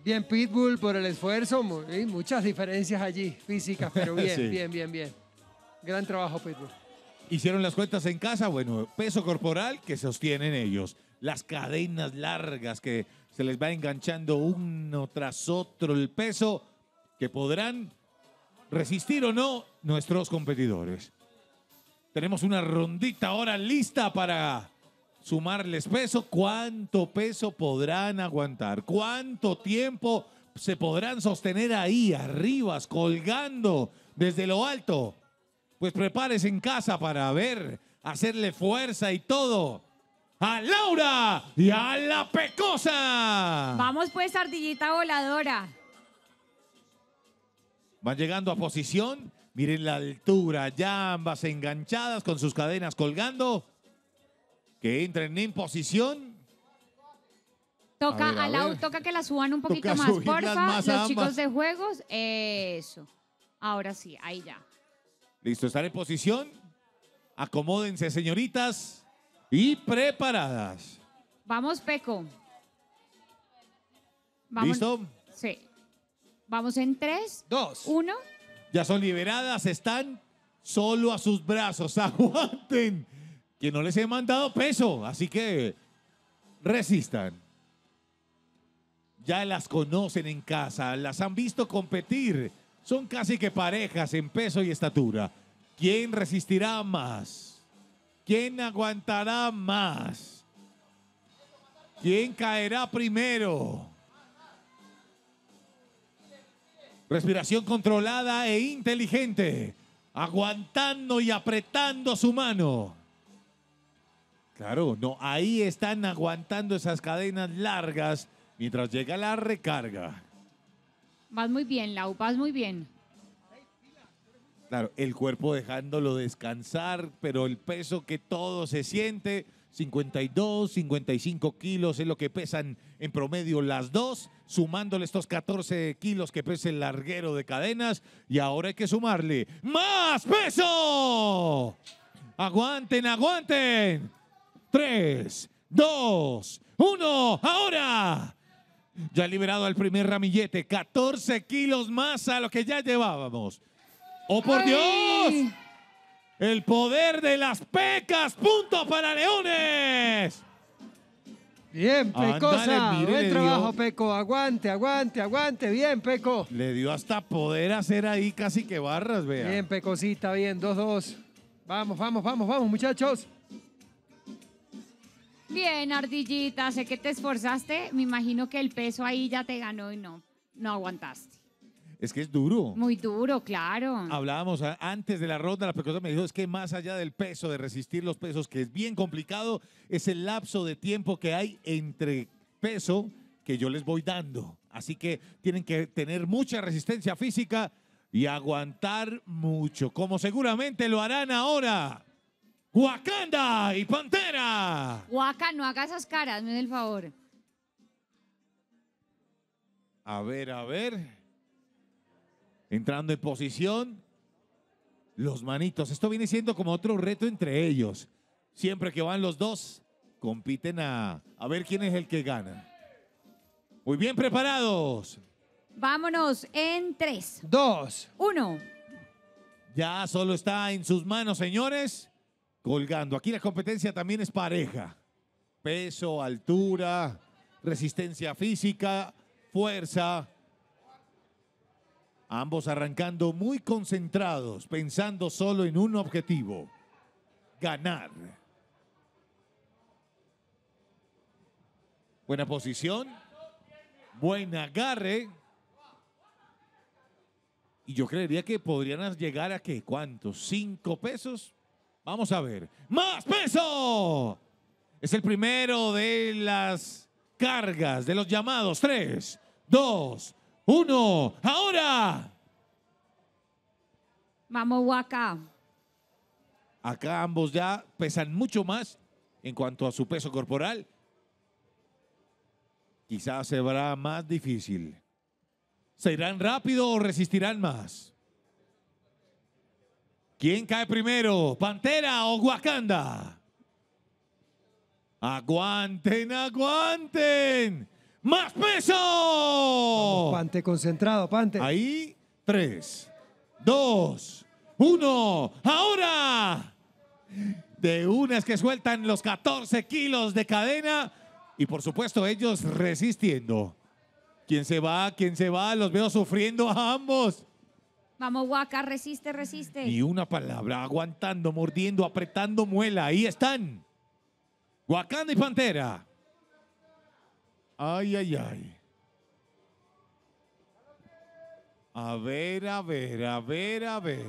Speaker 6: Bien, Pitbull, por el esfuerzo. Muy, muchas diferencias allí, físicas, pero bien, bien, bien, bien. Gran trabajo, Pedro.
Speaker 4: Hicieron las cuentas en casa, bueno, peso corporal que sostienen ellos, las cadenas largas que se les va enganchando uno tras otro el peso que podrán resistir o no nuestros competidores. Tenemos una rondita ahora lista para sumarles peso. ¿Cuánto peso podrán aguantar? ¿Cuánto tiempo se podrán sostener ahí, arriba, colgando desde lo alto? pues prepárese en casa para ver, hacerle fuerza y todo. A Laura y a la Pecosa.
Speaker 7: Vamos pues, ardillita voladora.
Speaker 4: Van llegando a posición. Miren la altura, ya ambas enganchadas con sus cadenas colgando. Que entren en posición.
Speaker 7: Toca, a, Laura, toca que la suban un poquito más, porfa. los chicos de juegos, eso. Ahora sí, ahí ya.
Speaker 4: Listo, están en posición. Acomódense, señoritas. Y preparadas.
Speaker 7: Vamos, Peco. Vamos. ¿Listo? Sí. Vamos en tres. Dos. Uno.
Speaker 4: Ya son liberadas, están solo a sus brazos. Aguanten. Que no les he mandado peso, así que resistan. Ya las conocen en casa, las han visto competir son casi que parejas en peso y estatura. ¿Quién resistirá más? ¿Quién aguantará más? ¿Quién caerá primero? Respiración controlada e inteligente, aguantando y apretando su mano. Claro, no, ahí están aguantando esas cadenas largas mientras llega la recarga.
Speaker 7: Vas muy bien, Lau, vas muy bien.
Speaker 4: Claro, el cuerpo dejándolo descansar, pero el peso que todo se siente, 52, 55 kilos es lo que pesan en promedio las dos, sumándole estos 14 kilos que pesa el larguero de cadenas, y ahora hay que sumarle más peso. Aguanten, aguanten. Tres, dos, uno, ahora. Ya liberado al primer ramillete. 14 kilos más a lo que ya llevábamos. ¡Oh, por Dios! El poder de las pecas. Punto para Leones.
Speaker 6: Bien, Pecosa. Buen trabajo, Peco. Aguante, aguante, aguante. Bien, Peco.
Speaker 4: Le dio hasta
Speaker 6: poder hacer ahí casi que barras, vea. Bien, Pecosita, bien. 2-2. Dos, dos. Vamos, vamos, vamos, vamos, muchachos.
Speaker 7: Bien, Ardillita, sé que te esforzaste. Me imagino que el peso ahí ya te ganó y no, no aguantaste.
Speaker 4: Es que es duro.
Speaker 7: Muy duro, claro.
Speaker 4: Hablábamos antes de la ronda, la profesora me dijo, es que más allá del peso, de resistir los pesos, que es bien complicado, es el lapso de tiempo que hay entre peso que yo les voy dando. Así que tienen que tener mucha resistencia física y aguantar mucho, como seguramente lo harán ahora. ¡Guacanda y Pantera.
Speaker 7: Waka, no hagas esas caras, me da el favor.
Speaker 4: A ver, a ver. Entrando en posición. Los manitos. Esto viene siendo como otro reto entre ellos. Siempre que van los dos, compiten a, a ver quién es el que gana. Muy bien preparados.
Speaker 7: Vámonos en tres.
Speaker 4: Dos. Uno. Ya solo está en sus manos, señores colgando. Aquí la competencia también es pareja. Peso, altura, resistencia física, fuerza. Ambos arrancando muy concentrados, pensando solo en un objetivo, ganar. Buena posición, buen agarre. Y yo creería que podrían llegar a qué, ¿cuántos? ¿Cinco pesos? Vamos a ver. ¡Más peso! Es el primero de las cargas, de los llamados. Tres, dos, uno. ¡Ahora!
Speaker 7: Vamos, Waka.
Speaker 4: Acá ambos ya pesan mucho más en cuanto a su peso corporal. Quizás se verá más difícil. ¿Se irán rápido o resistirán más? ¿Quién cae primero, Pantera o Wakanda? Aguanten, aguanten. Más peso. Vamos, pante concentrado, Pante. Ahí, tres, dos, uno. Ahora. De unas que sueltan los 14 kilos de cadena y por supuesto ellos resistiendo. ¿Quién se va? ¿Quién se va? Los veo sufriendo a ambos.
Speaker 7: Vamos, Huaca, resiste, resiste.
Speaker 4: y una palabra, aguantando, mordiendo, apretando muela. Ahí están. Huacana y Pantera. Ay, ay, ay. A ver, a ver, a ver, a ver.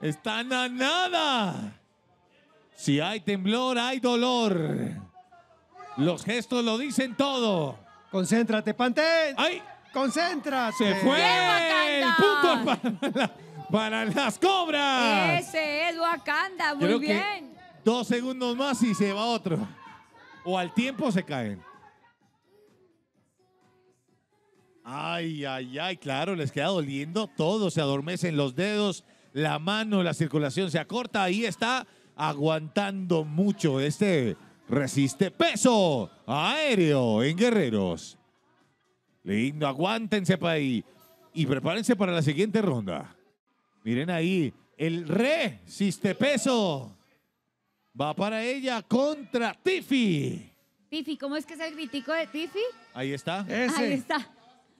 Speaker 4: Están a nada. Si hay temblor, hay dolor. Los gestos lo dicen todo. Concéntrate, Pantera. ¡Ay! Concentra, Se fue el punto para, las cobras.
Speaker 7: Ese es Wakanda, muy bien.
Speaker 4: Dos segundos más y se va otro. O al tiempo se caen. Ay, ay, ay, claro, les queda doliendo todo, se adormecen los dedos, la mano, la circulación se acorta, ahí está aguantando mucho este resiste peso aéreo en Guerreros lindo, aguántense para ahí y prepárense para la siguiente ronda. Miren ahí, el re peso va para ella contra Tiffy.
Speaker 7: Tiffy, ¿cómo es que es el gritico de Tiffy?
Speaker 4: Ahí está. Ese. Ahí
Speaker 7: está.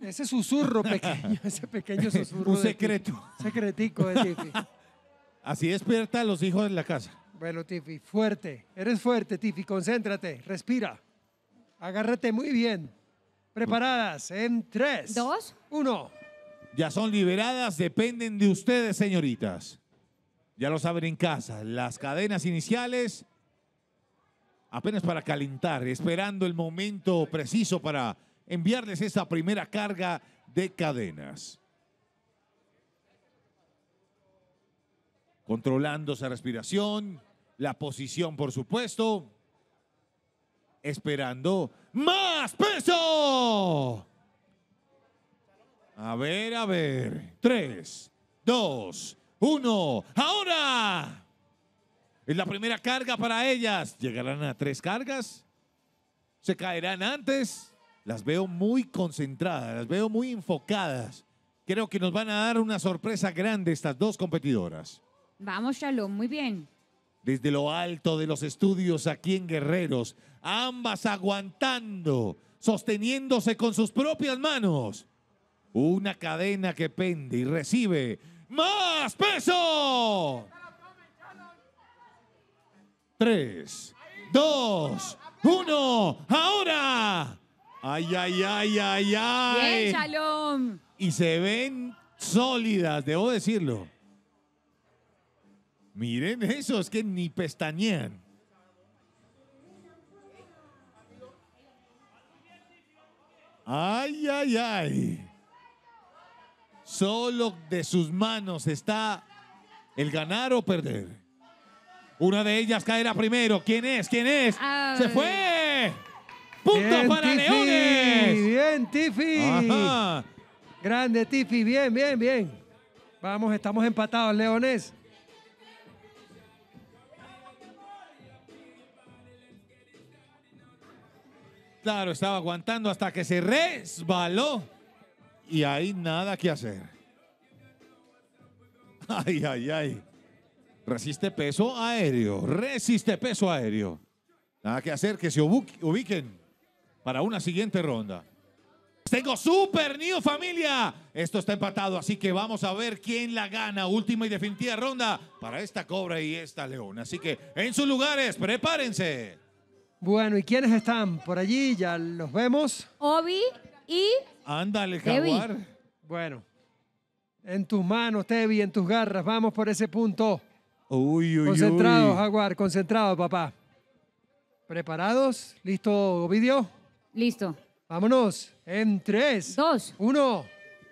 Speaker 6: Ese susurro pequeño, ese pequeño susurro. Un secreto. secretico de Tiffy. Así despierta a los hijos de la casa. Bueno, Tiffy, fuerte. Eres fuerte, Tiffy. Concéntrate, respira. Agárrate muy bien. Preparadas en 3, ¿Dos?
Speaker 4: 1. Ya son liberadas, dependen de ustedes, señoritas. Ya lo saben en casa, las cadenas iniciales apenas para calentar, esperando el momento preciso para enviarles esa primera carga de cadenas. Controlando esa respiración, la posición, por supuesto esperando más peso. A ver, a ver. Tres, dos, uno. Ahora. Es la primera carga para ellas. ¿Llegarán a tres cargas? ¿Se caerán antes? Las veo muy concentradas, las veo muy enfocadas. Creo que nos van a dar una sorpresa grande estas dos competidoras.
Speaker 7: Vamos, Shalom, muy bien
Speaker 4: desde lo alto de los estudios aquí en Guerreros, ambas aguantando, sosteniéndose con sus propias manos. Una cadena que pende y recibe más peso. Tres, dos, uno, ahora. Ay, ay, ay, ay, ay.
Speaker 7: Bien,
Speaker 4: Y se ven sólidas, debo decirlo. Miren eso, es que ni pestañean. Ay, ay, ay. Solo de sus manos está el ganar o perder. Una de ellas caerá primero. ¿Quién es? ¿Quién es? Se fue. Punto para Leones.
Speaker 6: Bien, Tiffy! Grande, Tifi. Bien, bien, bien. Vamos, estamos empatados, Leones.
Speaker 4: estaba aguantando hasta que se resbaló. Y hay nada que hacer. Ay, ay, ay. Resiste peso aéreo. Resiste peso aéreo. Nada que hacer que se ubiquen para una siguiente ronda. Tengo Super new familia. Esto está empatado, así que vamos a ver quién la gana. Última y definitiva ronda para esta cobra y esta leona. Así que en sus lugares, prepárense. Bueno, ¿y quiénes
Speaker 6: están por allí? Ya los vemos. Obi y
Speaker 4: Ándale, jaguar.
Speaker 6: Bueno, en tus manos, Tevi, en tus garras. Vamos por ese punto.
Speaker 4: Uy, uy, Concentrado,
Speaker 6: Jaguar, concentrado, papá. ¿Preparados? ¿Listo, Ovidio? Listo. Vámonos. En tres. Dos. Uno.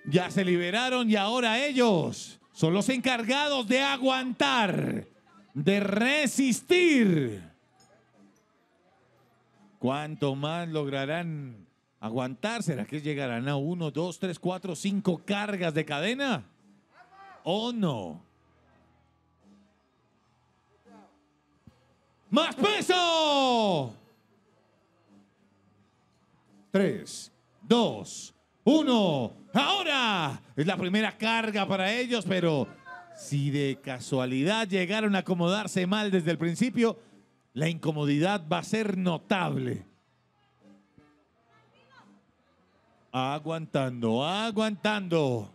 Speaker 4: Ya se liberaron y ahora ellos son los encargados de aguantar, de resistir. ¿Cuánto más lograrán aguantar? ¿Será que llegarán a uno, dos, tres, cuatro, cinco cargas de cadena? ¿O no? ¡Más peso! 3, 2, 1. Ahora es la primera carga para ellos, pero si de casualidad llegaron a acomodarse mal desde el principio, la incomodidad va a ser notable. Aguantando, aguantando.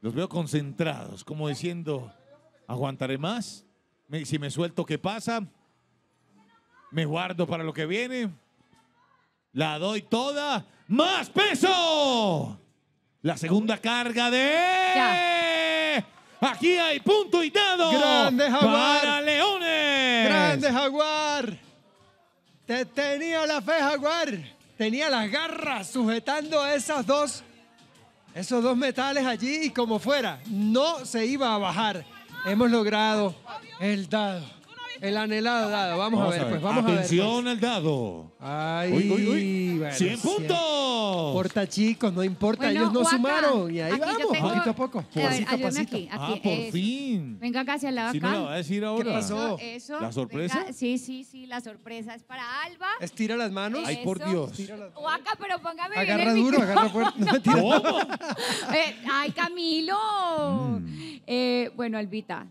Speaker 4: Los veo concentrados, como diciendo, ¿aguantaré más? si me suelto, ¿qué pasa? ¿Me guardo para lo que viene? ¿La doy toda? ¡Más peso! La segunda carga de... Aquí hay punto y dado. Grande Jaguar. Para
Speaker 6: Leones. Grande Jaguar. tenía la fe, Jaguar. Tenía las garras sujetando esas dos, esos dos metales allí y como fuera, no se iba a bajar. Hemos logrado el dado. El anhelado dado. Vamos, a pues, ver, pues vamos Atención a
Speaker 4: ver. al dado. Ay, uy, uy, 100 puntos.
Speaker 6: Porta chicos, no importa, ellos no sumaron. Y ahí aquí vamos, tengo... poquito poco. Aquí, aquí, ah, por fin.
Speaker 7: Venga acá hacia el lado. Sí, acá. me lo va a decir ahora. ¿Qué pasó? ¿La sorpresa? sí, sí, sí, la sorpresa es para Alba. Estira las manos. Ay, por Dios. Guaca, pero póngame agarra bien Agarra duro, agarra
Speaker 8: fuerte. No,
Speaker 7: eh, ay, Camilo. Mm. Eh, bueno, Albita,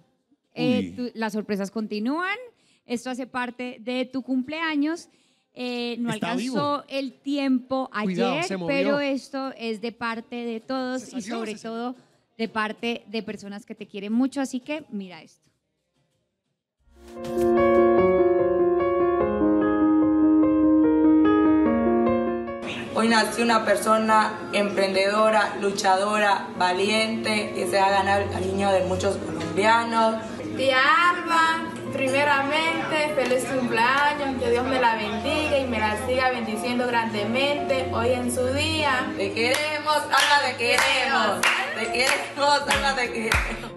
Speaker 7: eh, las sorpresas continúan. Esto hace parte de tu cumpleaños. Eh, no alcanzó el tiempo ayer, pero esto es de parte de todos y sobre todo de parte de personas que te quieren mucho. Así que mira esto.
Speaker 5: Hoy nació una persona emprendedora, luchadora, valiente, que se ha ganado el cariño de muchos
Speaker 3: colombianos Tía Alba,
Speaker 5: primeramente, feliz cumpleaños, que Dios me la bendiga y me la siga bendiciendo grandemente
Speaker 2: hoy en su día. Te queremos, Alba, te queremos. Te queremos, Alba, te queremos.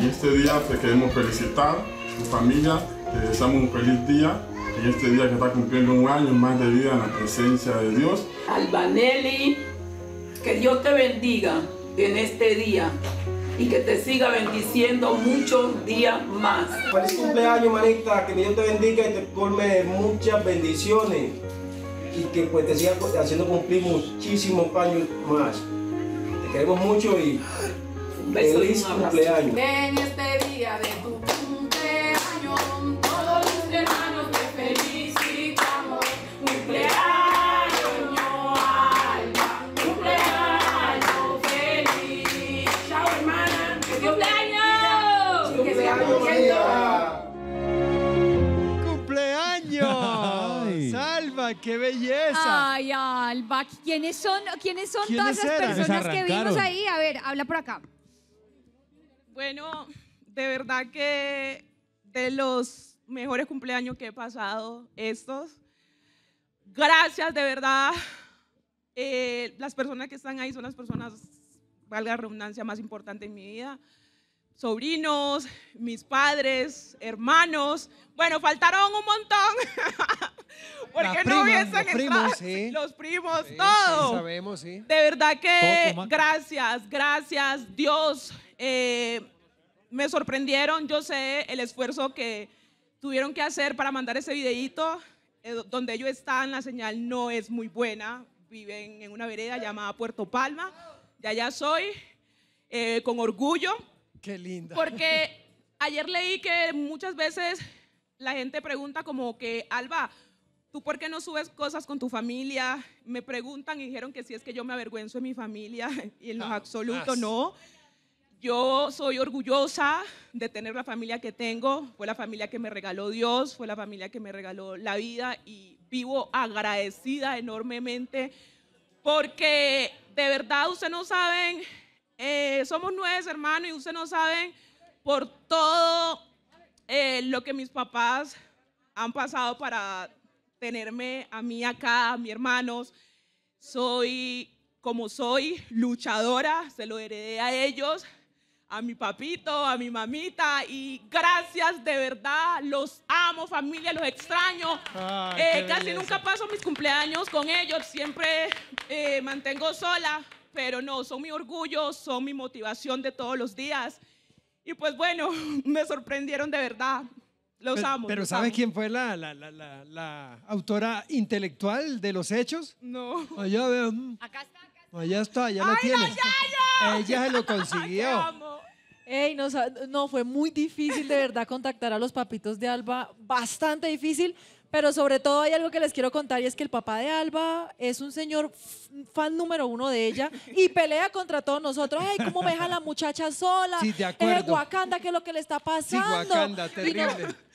Speaker 1: En este día te queremos felicitar, tu familia, te deseamos un feliz día en este día que está cumpliendo un año más de vida en la presencia de Dios.
Speaker 5: Albanelli, que Dios te bendiga en este día y que te siga bendiciendo muchos días más. Feliz cumpleaños,
Speaker 1: manita, que Dios te bendiga y te colme muchas bendiciones y que pues te siga haciendo cumplir muchísimos años más. Te queremos mucho y feliz cumpleaños.
Speaker 2: En este día de tu cumpleaños.
Speaker 6: qué belleza. Ay,
Speaker 7: Alba, ¿quiénes son, quiénes son todas las personas que vimos ahí? A ver, habla por acá.
Speaker 5: Bueno, de verdad que de los mejores cumpleaños que he pasado estos. Gracias, de verdad. Eh, las personas que están ahí son las personas, valga la redundancia, más importantes en mi vida. Sobrinos, mis padres, hermanos. Bueno, faltaron un montón. no los primos, sí. los primos, todos. todo. sabemos, sí. De verdad que gracias, gracias, Dios. Eh, me sorprendieron, yo sé el esfuerzo que tuvieron que hacer para mandar ese videíto. Eh, donde ellos están, la señal no es muy buena. Viven en una vereda llamada Puerto Palma. Ya allá soy, eh, con orgullo. Qué linda. Porque ayer leí que muchas veces la gente pregunta como que, Alba, por qué no subes cosas con tu familia? Me preguntan y dijeron que si es que yo me avergüenzo de mi familia y en lo ah, absoluto no. Yo soy orgullosa de tener la familia que tengo, fue la familia que me regaló Dios, fue la familia que me regaló la vida y vivo agradecida enormemente porque de verdad ustedes no saben, eh, somos nueve hermanos y ustedes no saben por todo eh, lo que mis papás han pasado para tenerme a mí acá, a mis hermanos. Soy como soy, luchadora, se lo heredé a ellos, a mi papito, a mi mamita y gracias de verdad, los amo familia, los extraño. Eh, casi nunca paso mis cumpleaños con ellos, siempre eh, mantengo sola, pero no, son mi orgullo, son mi motivación de todos los días. Y pues bueno, me sorprendieron de verdad. Pero, ¿sabes quién
Speaker 6: fue la, autora intelectual de los hechos? No. Allá, Acá está, acá está. Allá está, ya ¡Ay, ya, Ella se lo consiguió.
Speaker 2: Ey, no, no, fue muy difícil de verdad contactar a los papitos de Alba, bastante difícil, pero sobre todo hay algo que les quiero contar y es que el papá de Alba es un señor fan número uno de ella y pelea contra todos nosotros. Ay, ¿cómo me deja la muchacha sola? de eh, acuerdo. Es Wakanda, ¿qué es lo que le está pasando?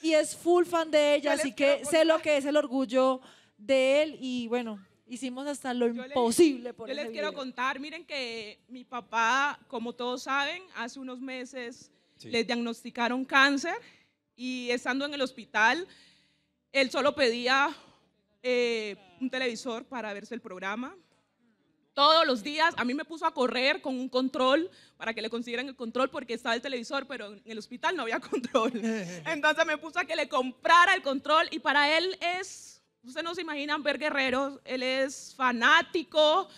Speaker 2: Y, es full fan de ella, así que sé lo que es el orgullo de él y bueno, hicimos hasta lo imposible les,
Speaker 5: por Yo les quiero contar, miren que mi papá, como todos saben, hace unos meses les diagnosticaron cáncer y estando en el hospital él solo pedía eh, un televisor para verse el programa. Todos los días a mí me puso a correr con un control para que le consiguieran el control porque estaba el televisor, pero en el hospital no había control. Entonces me puso a que le comprara el control y para él es, ustedes no se imaginan ver guerreros, él es fanático.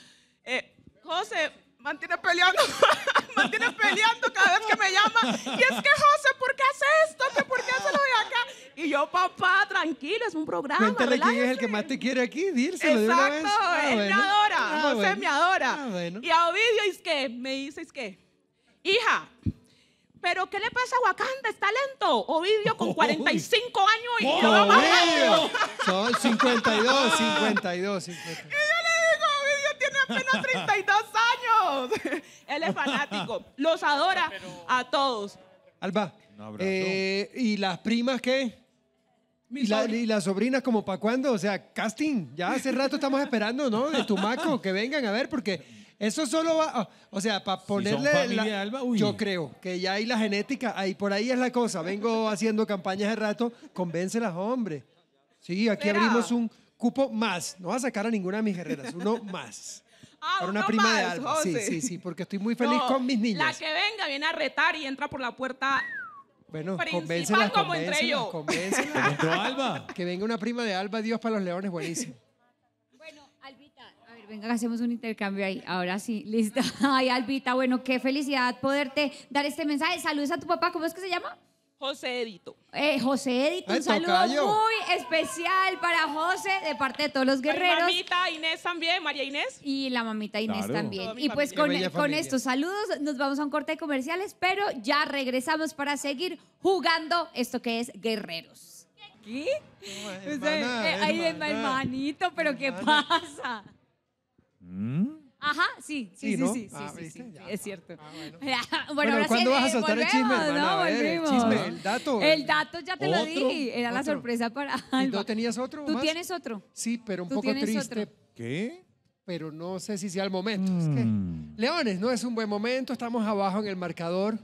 Speaker 5: Eh, José, Mantiene peleando, mantiene peleando cada vez que me llama. Y es que José, ¿por qué hace esto? ¿Por qué hace lo de acá? Y yo, papá, tranquilo, es un programa. Cuéntale quién es el que
Speaker 6: más te quiere aquí, dírselo Exacto, de una vez. él ah, ah, me adora, José me adora. Y
Speaker 5: a Ovidio, es que, me dice, es que, hija, ¿pero qué le pasa a Wakanda? Está lento. Ovidio con 45 años y yo va más
Speaker 6: Son 52, 52, 52. Y yo le digo, Ovidio tiene apenas
Speaker 5: 32 años. Él es fanático. Los adora a
Speaker 6: todos. Alba. Eh, ¿Y las primas qué? ¿Y, las sobrinas como para cuándo? O sea, casting. Ya hace rato estamos esperando, ¿no? De Tumaco, que vengan a ver, porque eso solo va... Ah, o sea, para ponerle... yo creo que ya hay la genética, ahí por ahí es la cosa. Vengo haciendo campañas de rato, convence los hombres. Sí, aquí abrimos un cupo más. No va a sacar a ninguna de mis guerreras, uno más.
Speaker 5: Ah, una prima de Alba. Sí, sí, sí,
Speaker 6: porque estoy muy feliz con mis niñas. La
Speaker 5: que venga viene a retar y entra por la puerta.
Speaker 6: Bueno, como entre yo. Alba. Que venga una prima de Alba, Dios para los leones, buenísimo. Bueno,
Speaker 7: Albita, a ver, venga, hacemos un intercambio ahí. Ahora sí, lista. Ay, Albita, bueno, qué felicidad poderte dar este mensaje. Saludos a tu papá, ¿cómo es que se llama?
Speaker 5: José Edito.
Speaker 7: Eh, José Edito, un saludo muy especial para José de parte de todos los guerreros. La
Speaker 5: mamita Inés también,
Speaker 7: María Inés. Y la mamita Inés también. Y pues con, estos saludos nos vamos a un corte de comerciales, pero ya regresamos para seguir jugando esto que es guerreros.
Speaker 5: ¿Qué? Hermana, o sea, eh, hermanito,
Speaker 7: pero ¿qué pasa? ¿Mm? Ajá, sí, sí,
Speaker 8: sí, sí,
Speaker 5: es cierto.
Speaker 7: bueno, bueno, ¿cuándo vas a soltar el chisme? No, ver, el chisme, el dato. El dato ya te lo di, era la
Speaker 6: sorpresa para ¿Y tú tenías otro ¿Tú tienes otro? Sí, pero un poco triste. ¿Qué? Pero no sé si sea el momento. Es que, mm. Leones, no es un buen momento, estamos abajo en el marcador.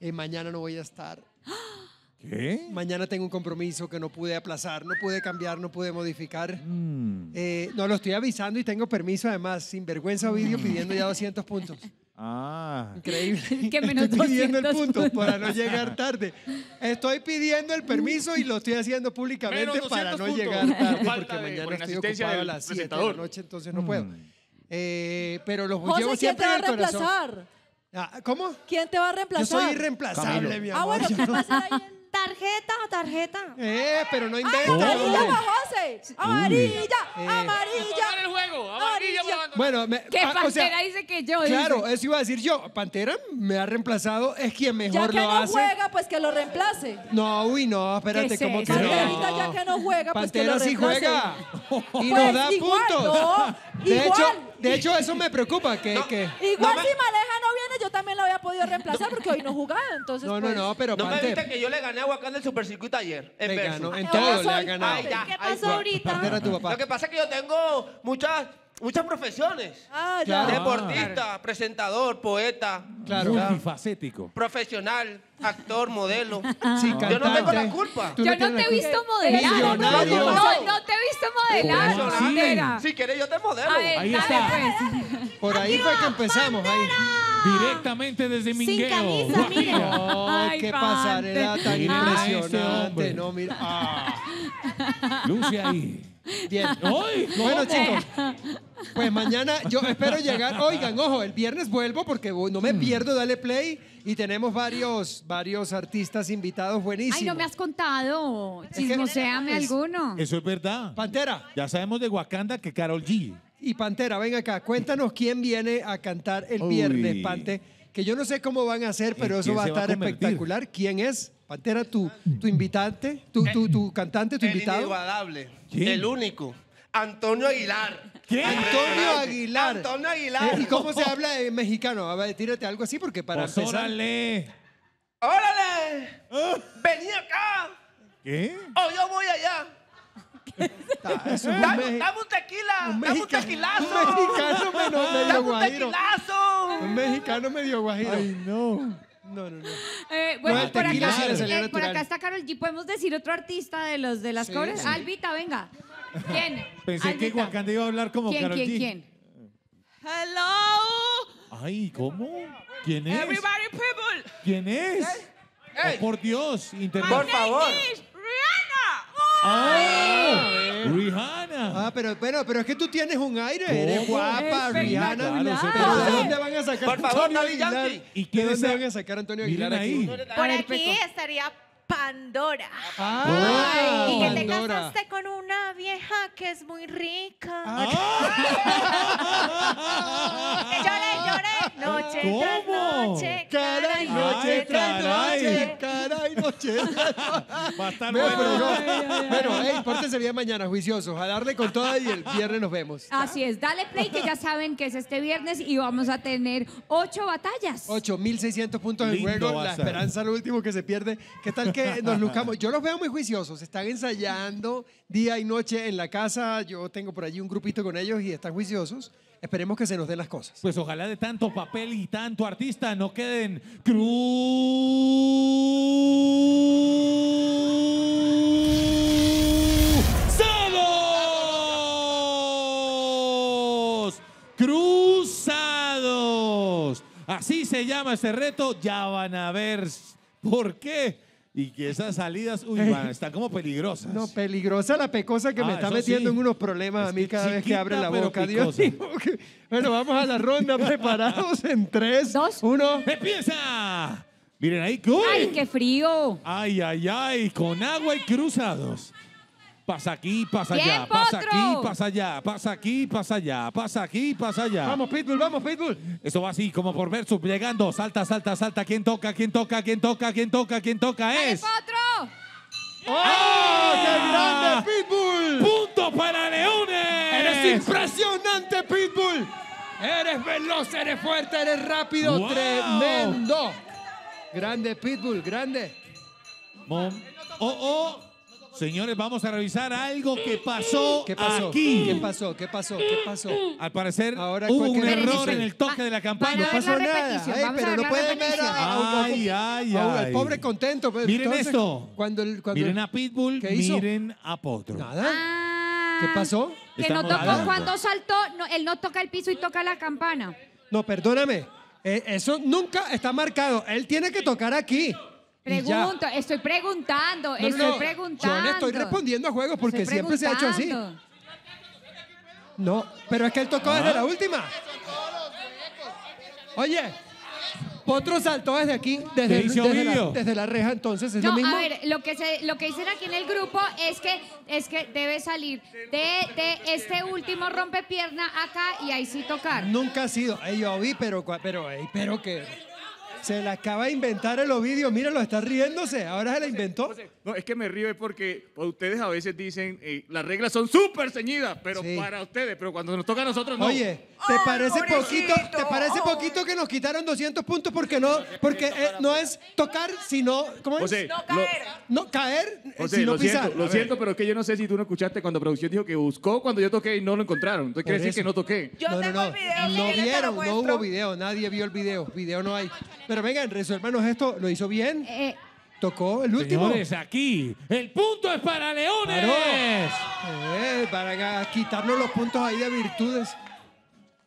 Speaker 6: Eh, mañana no voy a estar. ¡Ah! ¿Qué? Mañana tengo un compromiso que no pude aplazar, no pude cambiar, no pude modificar. Mm. Eh, no, lo estoy avisando y tengo permiso además, sin vergüenza vídeo mm. pidiendo ya 200 puntos.
Speaker 4: Ah. Increíble.
Speaker 6: Que menos estoy pidiendo el punto para no llegar tarde. Estoy pidiendo el permiso y lo estoy haciendo públicamente para no llegar tarde porque mañana estoy ocupado a las 7 de la noche, entonces no puedo. Mm. Eh, pero los llevo siempre ¿quién te va a reemplazar?
Speaker 2: Ah, ¿Cómo? ¿Quién te va a reemplazar? Yo soy irreemplazable, mi ah, amor. Ah, bueno, ¿qué pasa ahí ¿Tarjeta o tarjeta? Eh, pero no ah, inventes. Amarilla Amarilla, eh. amarilla. el juego. Amarilla,
Speaker 6: Bueno, me, que ah, Pantera o sea, dice que yo. Claro, eso iba a decir yo. Pantera me ha reemplazado, es quien mejor lo hace. Ya que no juega,
Speaker 2: pues que lo reemplace.
Speaker 6: No, uy, no, espérate, ¿cómo que ya que
Speaker 2: no juega, pues que lo reemplace. sí juega. y no pues da puntos. No, de hecho, de
Speaker 1: hecho, eso me preocupa. Que, Igual si me...
Speaker 2: Maleja no viene, yo también la había podido
Speaker 1: reemplazar porque hoy no jugaba. Entonces, no, no, pues. no, pero. No me viste que yo le gané a Huacán del supercircuito ayer. En, en todo le ha ganado. ¿Qué pasó ahorita? Lo que pasa es que yo tengo muchas muchas profesiones. Ah, ya. Deportista, presentador, poeta. Claro. Multifacético. Profesional, actor, modelo. Yo no tengo la culpa. Yo no, te he visto modelar. No, no te he visto modelar. Si quieres yo te modelo. ahí está. Pues.
Speaker 4: Por ahí fue que empezamos. Directamente desde Mingueo.
Speaker 6: Sin camisa, mira. qué pasarela tan impresionante. no, mira. Ah.
Speaker 8: Luce ahí.
Speaker 6: Bien. bueno, chicos, pues mañana yo espero llegar. Oigan, ojo, el viernes vuelvo porque no me mm. pierdo, dale play. Y tenemos varios, varios artistas invitados buenísimos. Ay, no me
Speaker 7: has contado. no es,
Speaker 6: alguno.
Speaker 4: Eso es verdad. Pantera. Ya sabemos de Wakanda que Carol G.
Speaker 6: Y Pantera, ven acá, cuéntanos quién viene a cantar el viernes, Pante. Que yo no sé cómo van a hacer, pero eso va a estar espectacular. ¿Quién es? Pantera, tu, tu mm. invitante, tu, cantante, tu invitado.
Speaker 1: el único, Antonio Aguilar.
Speaker 6: Antonio Aguilar. Antonio Aguilar. Eh, ¿Y cómo oh, se oh. habla de mexicano? A ver, tírate algo así porque para empezar...
Speaker 4: órale.
Speaker 1: ¡Órale! Ah. ¡Vení acá! ¿Qué? ¡Oh, yo voy allá! ¡Dame, un tequila! ¡Dame un tequilazo! Un mexicano menos medio ¡Dame un tequilazo! Un
Speaker 6: mexicano medio guajiro. Ay, no.
Speaker 4: No, no, no.
Speaker 7: Eh, bueno, eh, por, acá, por acá está Carol G. ¿Podemos decir otro artista de los de las Sí, Alvita, venga. ¿Quién?
Speaker 4: Pensé que Wakanda iba a hablar como ¿Quién, Karol quién, G.
Speaker 5: quién? Hello.
Speaker 4: Ay, ¿cómo? ¿Quién es? Everybody
Speaker 5: people.
Speaker 4: ¿Quién es? Hey. Oh, por Dios, internet. Por favor.
Speaker 5: Rihanna. ¡Ah! Oh. Rihanna.
Speaker 6: Ah, pero, es que tú tienes un aire. Eres guapa, Rihanna. ¿De dónde van a sacar Por favor, Antonio Aguilar? ¿Y ¿De dónde van a sacar Antonio Aguilar ahí. Por
Speaker 2: aquí estaría Pandora. Ah, y que te casaste con una vieja que es muy rica. Ah. lloré, lloré. Noche tras
Speaker 8: noche. Caray, noche tras noche. Caray, noche tras
Speaker 6: noche. Bueno, bueno hey, parte sería mañana, juiciosos. A darle con toda y el viernes nos vemos.
Speaker 7: Así es, dale play que ya saben que es este viernes y vamos a tener ocho batallas.
Speaker 6: Ocho, mil seiscientos puntos en juego. La esperanza, lo último que se pierde. ¿Qué tal que nos lucamos. Yo los veo muy juiciosos, están ensayando día y noche en la casa. Yo tengo por allí un grupito con ellos y están juiciosos.
Speaker 4: Esperemos que se nos den las cosas. Pues ojalá de tanto papel y tanto artista no queden cruzados. Cruzados. Así se llama ese reto. Ya van a ver por qué y que esas salidas, uy, están como peligrosas. No,
Speaker 6: peligrosa la pecosa que ah, me está metiendo en unos problemas a mí cada vez que abre la boca. Dios
Speaker 4: Bueno, vamos a la ronda preparados en tres, dos, uno. ¡Empieza! Miren ahí, ¡Ay, qué frío! ¡Ay, ay, ay! Con agua y cruzados. Pasa aquí, pasa allá, pasa aquí, pasa allá, pasa aquí, pasa allá, pasa aquí, pasa allá. Vamos, Pitbull, vamos, Pitbull. Eso va así, como por versus, llegando. Salta, salta, salta. ¿Quién toca? ¿Quién toca? ¿Quién toca? ¿Quién toca? ¿Quién toca? Es.
Speaker 1: Potro! ¡Oh! ¡Qué grande, Pitbull!
Speaker 4: ¡Punto para Leones! ¡Eres
Speaker 1: impresionante,
Speaker 6: Pitbull! Eres veloz, eres fuerte, eres rápido, tremendo.
Speaker 4: Grande Pitbull, grande. Oh, oh. Señores, vamos a revisar algo que pasó, ¿Qué pasó? aquí. ¿Qué pasó? ¿Qué pasó? ¿Qué pasó? Al parecer hubo un error en el toque ah, de la campana. No pasó nada. pero no pueden ver. Ay, ay, ay. El pobre contento. Pues, miren esto.
Speaker 6: miren a Pitbull, miren a Potro. Nada. Ah, ¿Qué pasó? Que no tocó cuando
Speaker 7: saltó, él no toca el piso y toca la campana.
Speaker 6: No, perdóname. Eh, eso nunca está marcado. Él tiene que tocar aquí. Pregunto,
Speaker 7: estoy preguntando, estoy preguntando. Yo le estoy respondiendo
Speaker 6: a juegos porque siempre se ha hecho así. No, pero es que él tocó desde la ah. última. Oye, Potro saltó desde aquí, desde, desde, la, desde, la, reja, entonces es lo mismo. A ver,
Speaker 7: lo que, se, lo que dicen aquí en el grupo es que, es que debe salir de, este último rompepierna
Speaker 6: acá y ahí sí tocar. Nunca ha sido. yo vi, pero, pero, pero que. Se la acaba de inventar el Ovidio, míralo, está riéndose, ahora se la inventó.
Speaker 4: no, es que me río porque pues, ustedes a veces dicen, eh, las reglas son súper ceñidas, pero para ustedes, pero cuando nos toca a nosotros no. Oye, ¿Te parece poquito? ¿Te parece
Speaker 6: poquito que nos quitaron 200 puntos porque no porque no eh, es tocar, sino ¿cómo es? No caer. no caer,
Speaker 4: eh, sino lo pisar. siento, lo siento, pero es que yo no sé si tú no escuchaste cuando producción dijo que buscó cuando yo toqué y no lo encontraron. Entonces quiere decir que no toqué.
Speaker 6: Yo no, no, no. video. No vieron, no hubo video, nadie vio el video, video no hay. Pero vengan, resuélvanos esto, lo hizo bien, eh. tocó el último. Señores,
Speaker 4: aquí el
Speaker 6: punto es para
Speaker 4: Leones. para quitarnos los puntos ahí de virtudes.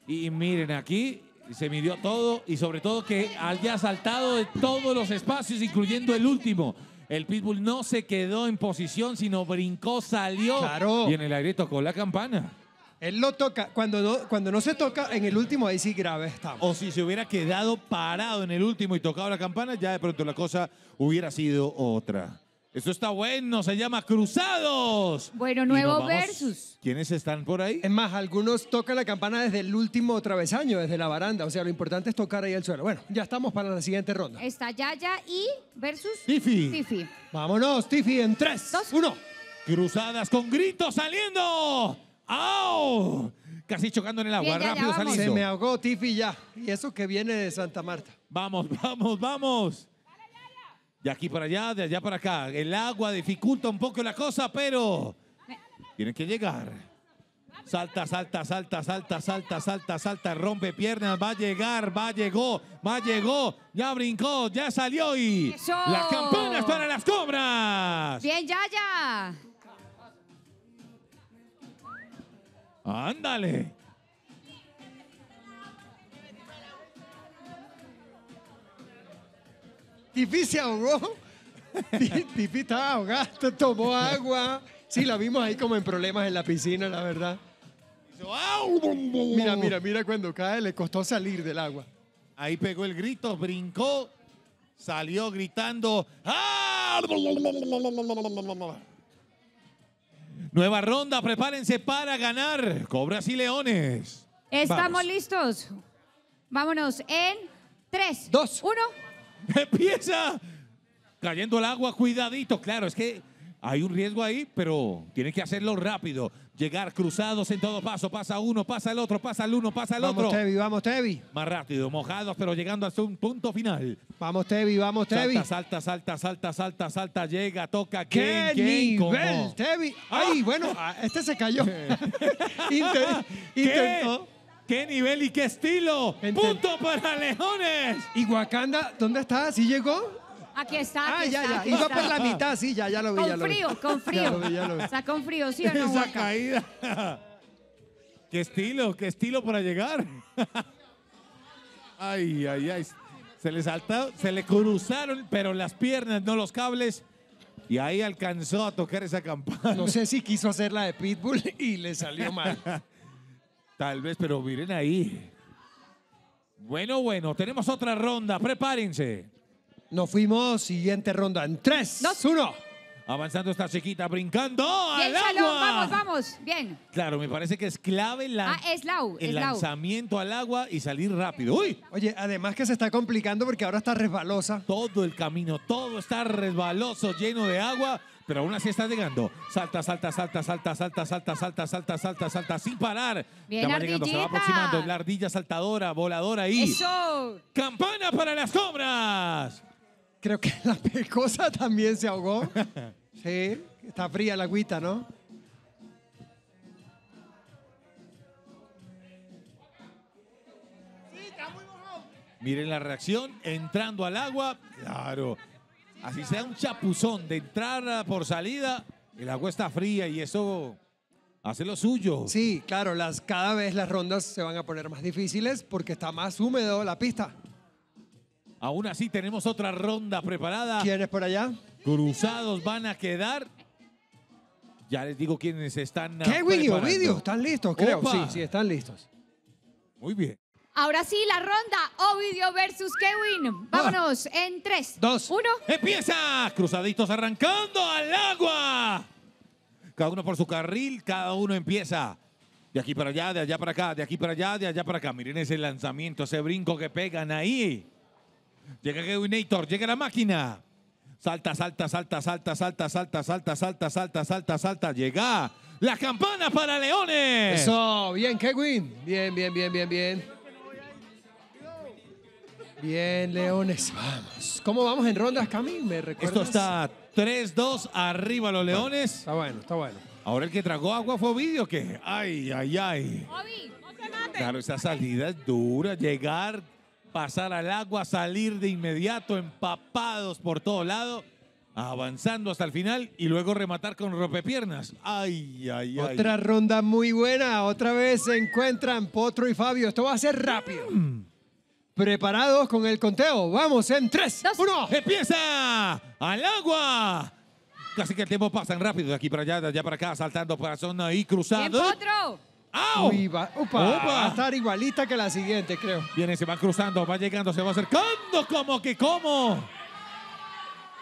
Speaker 4: Y miren, aquí se midió todo y sobre todo que haya saltado de todos los espacios, incluyendo el último. El pitbull no se quedó en posición, sino brincó, salió y en el aire tocó la campana. Él lo toca, cuando no, cuando no se toca en el último, ahí sí grave estamos. O si se hubiera quedado parado en el último y tocado la campana, ya de pronto la cosa hubiera sido otra. Eso está bueno, se llama Cruzados.
Speaker 6: Bueno,
Speaker 8: nuevo versus.
Speaker 4: ¿Quiénes están por ahí? Es más, algunos tocan la campana
Speaker 6: desde el último travesaño, desde la baranda. O sea, lo importante es tocar ahí el suelo. Bueno, ya estamos para la siguiente ronda.
Speaker 7: Está Yaya y versus Tiffy.
Speaker 4: Vámonos, Tiffy, en tres, uno. Cruzadas con gritos saliendo. ¡Au! Casi chocando en
Speaker 6: el agua. Rápido Se me
Speaker 4: ahogó Tiffy ya. Y eso que viene de Santa Marta. Vamos, vamos, vamos de aquí para allá, de allá para acá. El agua dificulta un poco la cosa, pero tienen que llegar. Salta, salta, salta, salta, salta, salta, salta, rompe piernas, va a llegar, va, llegó, va, llegó, ya brincó, ya salió y las campanas para las cobras.
Speaker 7: Bien, Yaya.
Speaker 4: Ándale.
Speaker 6: y se ahogó. Tipi estaba tomó agua. Sí, la vimos ahí como en problemas en la piscina, la verdad. Mira,
Speaker 1: mira,
Speaker 4: mira cuando cae, le costó salir del agua. Ahí pegó el grito, brincó, salió gritando. Nueva ronda, prepárense para ganar. Cobras y leones.
Speaker 7: Estamos listos. Vámonos en 3, Dos. 1.
Speaker 4: Empieza cayendo el agua, cuidadito. Claro, es que hay un riesgo ahí, pero tiene que hacerlo rápido. Llegar cruzados en todo paso. Pasa uno, pasa el otro, pasa el uno, pasa el otro. Vamos, Tevi,
Speaker 6: vamos, Tevi.
Speaker 4: Más rápido, mojados, pero llegando hasta un punto final.
Speaker 6: Vamos, Tevi, vamos, Tevi.
Speaker 4: Salta, salta, salta, salta, salta, Llega, toca. ¿Qué Tevi? Ay, ah. bueno, ah,
Speaker 6: este se cayó. ¿Qué nivel y qué estilo? Punto para Leones. ¿Y Wakanda dónde está? ¿Sí
Speaker 4: llegó?
Speaker 7: Aquí está. Ah, aquí ah, ya, ya. Iba por la mitad,
Speaker 4: sí, ya, ya lo vi. Con ya frío, con frío. Ya ya lo
Speaker 7: con frío, ¿sí o no? Esa caída.
Speaker 4: qué estilo, qué estilo para llegar. ay, ay, ay. Se le saltó, se le cruzaron, pero las piernas, no los cables. Y ahí alcanzó a tocar esa campana. No sé si quiso hacer la de Pitbull y le salió mal. Tal vez, pero miren ahí. Bueno, bueno, tenemos otra ronda, prepárense. Nos fuimos, siguiente ronda en 3, 2, 1. Avanzando esta chiquita, brincando Bien, al vamos,
Speaker 7: vamos, bien.
Speaker 4: Claro, me parece que es clave ah, el lanzamiento al agua y salir rápido. Uy, Oye, además que se está complicando porque ahora está resbalosa. todo el camino, todo está resbaloso, lleno de agua pero aún así está llegando. Salta, salta, salta, salta, salta, salta, salta, salta, salta, salta, sin parar. Bien, ya llegando, se va aproximando. La ardilla saltadora, voladora ahí.
Speaker 7: ¡Eso!
Speaker 4: ¡Campana para las sombras. Creo que la pecosa también se ahogó. sí, está fría
Speaker 6: la agüita, ¿no?
Speaker 4: Sí, está muy Miren la reacción, entrando al agua. Claro. Así sea un chapuzón de entrada por salida, el agua está fría y eso hace lo suyo. Sí, claro, las, cada vez las rondas
Speaker 6: se van a poner más difíciles porque está más húmedo la pista. Aún así tenemos
Speaker 4: otra ronda preparada. ¿Quiénes por allá? Cruzados van a quedar. Ya les digo quiénes están. ¿Qué, Willy? ¿Están
Speaker 6: listos? Creo. Sí,
Speaker 4: sí, están listos. Muy bien.
Speaker 7: Ahora sí, la ronda Ovidio versus Kevin. Vámonos en 3,
Speaker 4: dos, uno... ¡Empieza! Cruzaditos arrancando al agua. Cada uno por su carril, cada uno empieza. De aquí para allá, de allá para acá, de aquí para allá, de allá para acá. Miren ese lanzamiento, ese brinco que pegan ahí. Llega Kevinator, llega la máquina. Salta, salta, salta, salta, salta, salta, salta, salta, salta, salta, salta. Llega la campana para Leones. Eso, bien, Kevin.
Speaker 6: Bien, bien, bien, bien, bien.
Speaker 4: Bien, Leones, vamos. ¿Cómo vamos en rondas, Camil? ¿Me recuerdas? Esto está 3-2, arriba los Leones. Está bueno, está bueno. Ahora el que tragó agua fue Ovidio, que ay, ay, ay.
Speaker 8: no Claro, esa
Speaker 4: salida es dura, llegar, pasar al agua, salir de inmediato, empapados por todo lado, avanzando hasta el final y luego rematar con rompepiernas. Ay, ay, ay. Otra
Speaker 6: ronda muy buena, otra vez se encuentran Potro y Fabio. Esto va a ser rápido. Mm. Preparados con el conteo. Vamos en 3, 1.
Speaker 4: ¡Empieza! ¡Al agua! Casi que el tiempo pasa rápido de aquí para allá, de allá para acá, saltando para zona y cruzando. ¡Otro! ¡Au! Upa, va, a estar igualita que la siguiente, creo. Viene, se va cruzando, va llegando, se va acercando. ¡Como que como!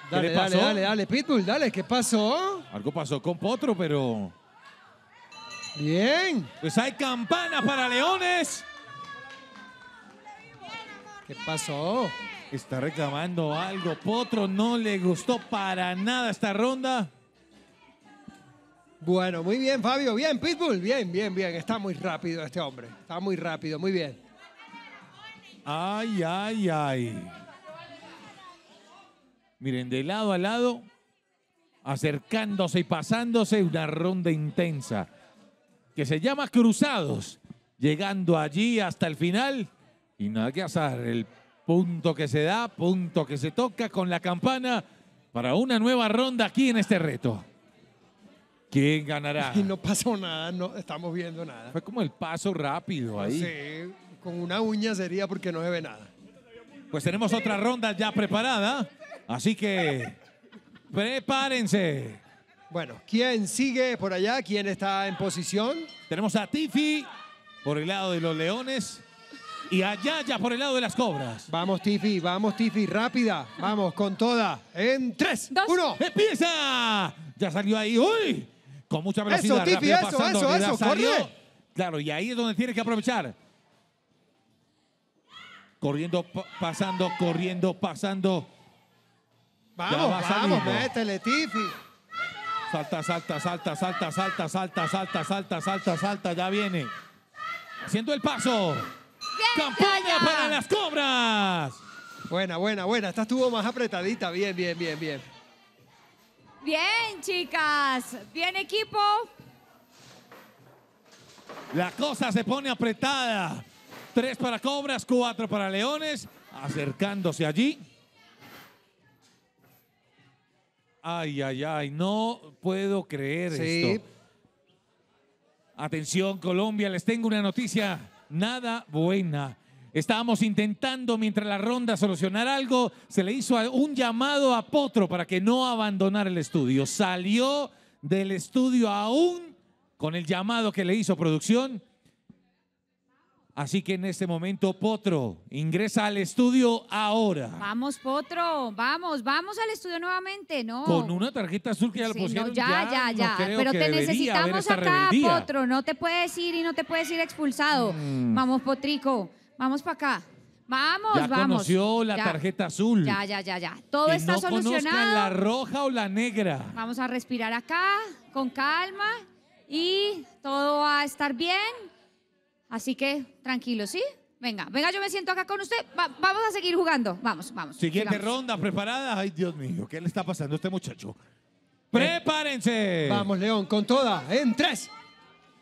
Speaker 4: Dale, dale, dale, Pitbull, dale, ¿qué pasó? Algo pasó con Potro, pero... Bien. Pues hay campana para Leones. ¿Qué pasó? Está reclamando algo. Potro no le gustó para nada esta ronda.
Speaker 6: Bueno, muy bien, Fabio. Bien, Pitbull. Bien, bien, bien. Está muy rápido este hombre. Está muy
Speaker 4: rápido, muy bien. Ay, ay, ay. Miren, de lado a lado, acercándose y pasándose, una ronda intensa que se llama Cruzados. Llegando allí hasta el final, y nada que hacer, el punto que se da, punto que se toca con la campana para una nueva ronda aquí en este reto. ¿Quién ganará? Y no pasó nada, no estamos viendo nada. Fue como el paso rápido ahí.
Speaker 6: Sí, con una uña sería porque no se ve nada.
Speaker 4: Pues tenemos otra ronda ya preparada, así que prepárense. Bueno, ¿quién sigue por allá? ¿Quién está en posición? Tenemos a Tiffy por el lado de
Speaker 6: los leones y allá ya por el lado de las cobras. Vamos, Tiffy, vamos, Tiffy, rápida.
Speaker 4: Vamos, con toda. En tres, uno, ¡Empieza! Ya salió ahí. ¡Uy! Con mucha velocidad. Eso, Tiffy, eso, pasando, eso, eso, corre. Claro, y ahí es donde tiene que aprovechar. Corriendo, pasando, corriendo, pasando. Vamos, vamos, métele, Tiffy. Salta, salta, salta, salta, salta, salta, salta, salta, salta, salta, ya viene. Haciendo el paso. Campaña para las cobras. Buena, buena, buena. Esta
Speaker 6: estuvo más apretadita. Bien, bien, bien, bien.
Speaker 7: Bien, chicas. Bien, equipo.
Speaker 4: La cosa se pone apretada. Tres para Cobras, cuatro para Leones. Acercándose allí. Ay, ay, ay. No puedo creer esto. Atención, Colombia. Les tengo una noticia nada buena. Estábamos intentando mientras la ronda solucionar algo, se le hizo un llamado a Potro para que no abandonara el estudio. Salió del estudio aún con el llamado que le hizo producción Así que en este momento, Potro, ingresa al estudio ahora.
Speaker 7: Vamos, Potro, vamos, vamos al estudio nuevamente, ¿no? Con
Speaker 4: una tarjeta azul que ya la pusieron. ya, ya, ya. Pero te necesitamos acá, Potro.
Speaker 7: No te puedes ir y no te puedes ir expulsado. Mm. Vamos, Potrico, vamos para acá. Vamos, ya vamos. conoció la tarjeta
Speaker 4: azul. Ya, ya, ya,
Speaker 7: ya. Todo que está no solucionado. la roja
Speaker 4: o la negra.
Speaker 7: Vamos a respirar acá, con calma, y todo va a estar bien. Así que tranquilo, ¿sí? Venga, venga, yo me siento acá con usted. vamos a seguir jugando. Vamos, vamos. Siguiente ronda,
Speaker 4: preparada. Ay, Dios mío, ¿qué le está pasando a este muchacho? ¡Prepárense! Vamos, León, con toda. En tres.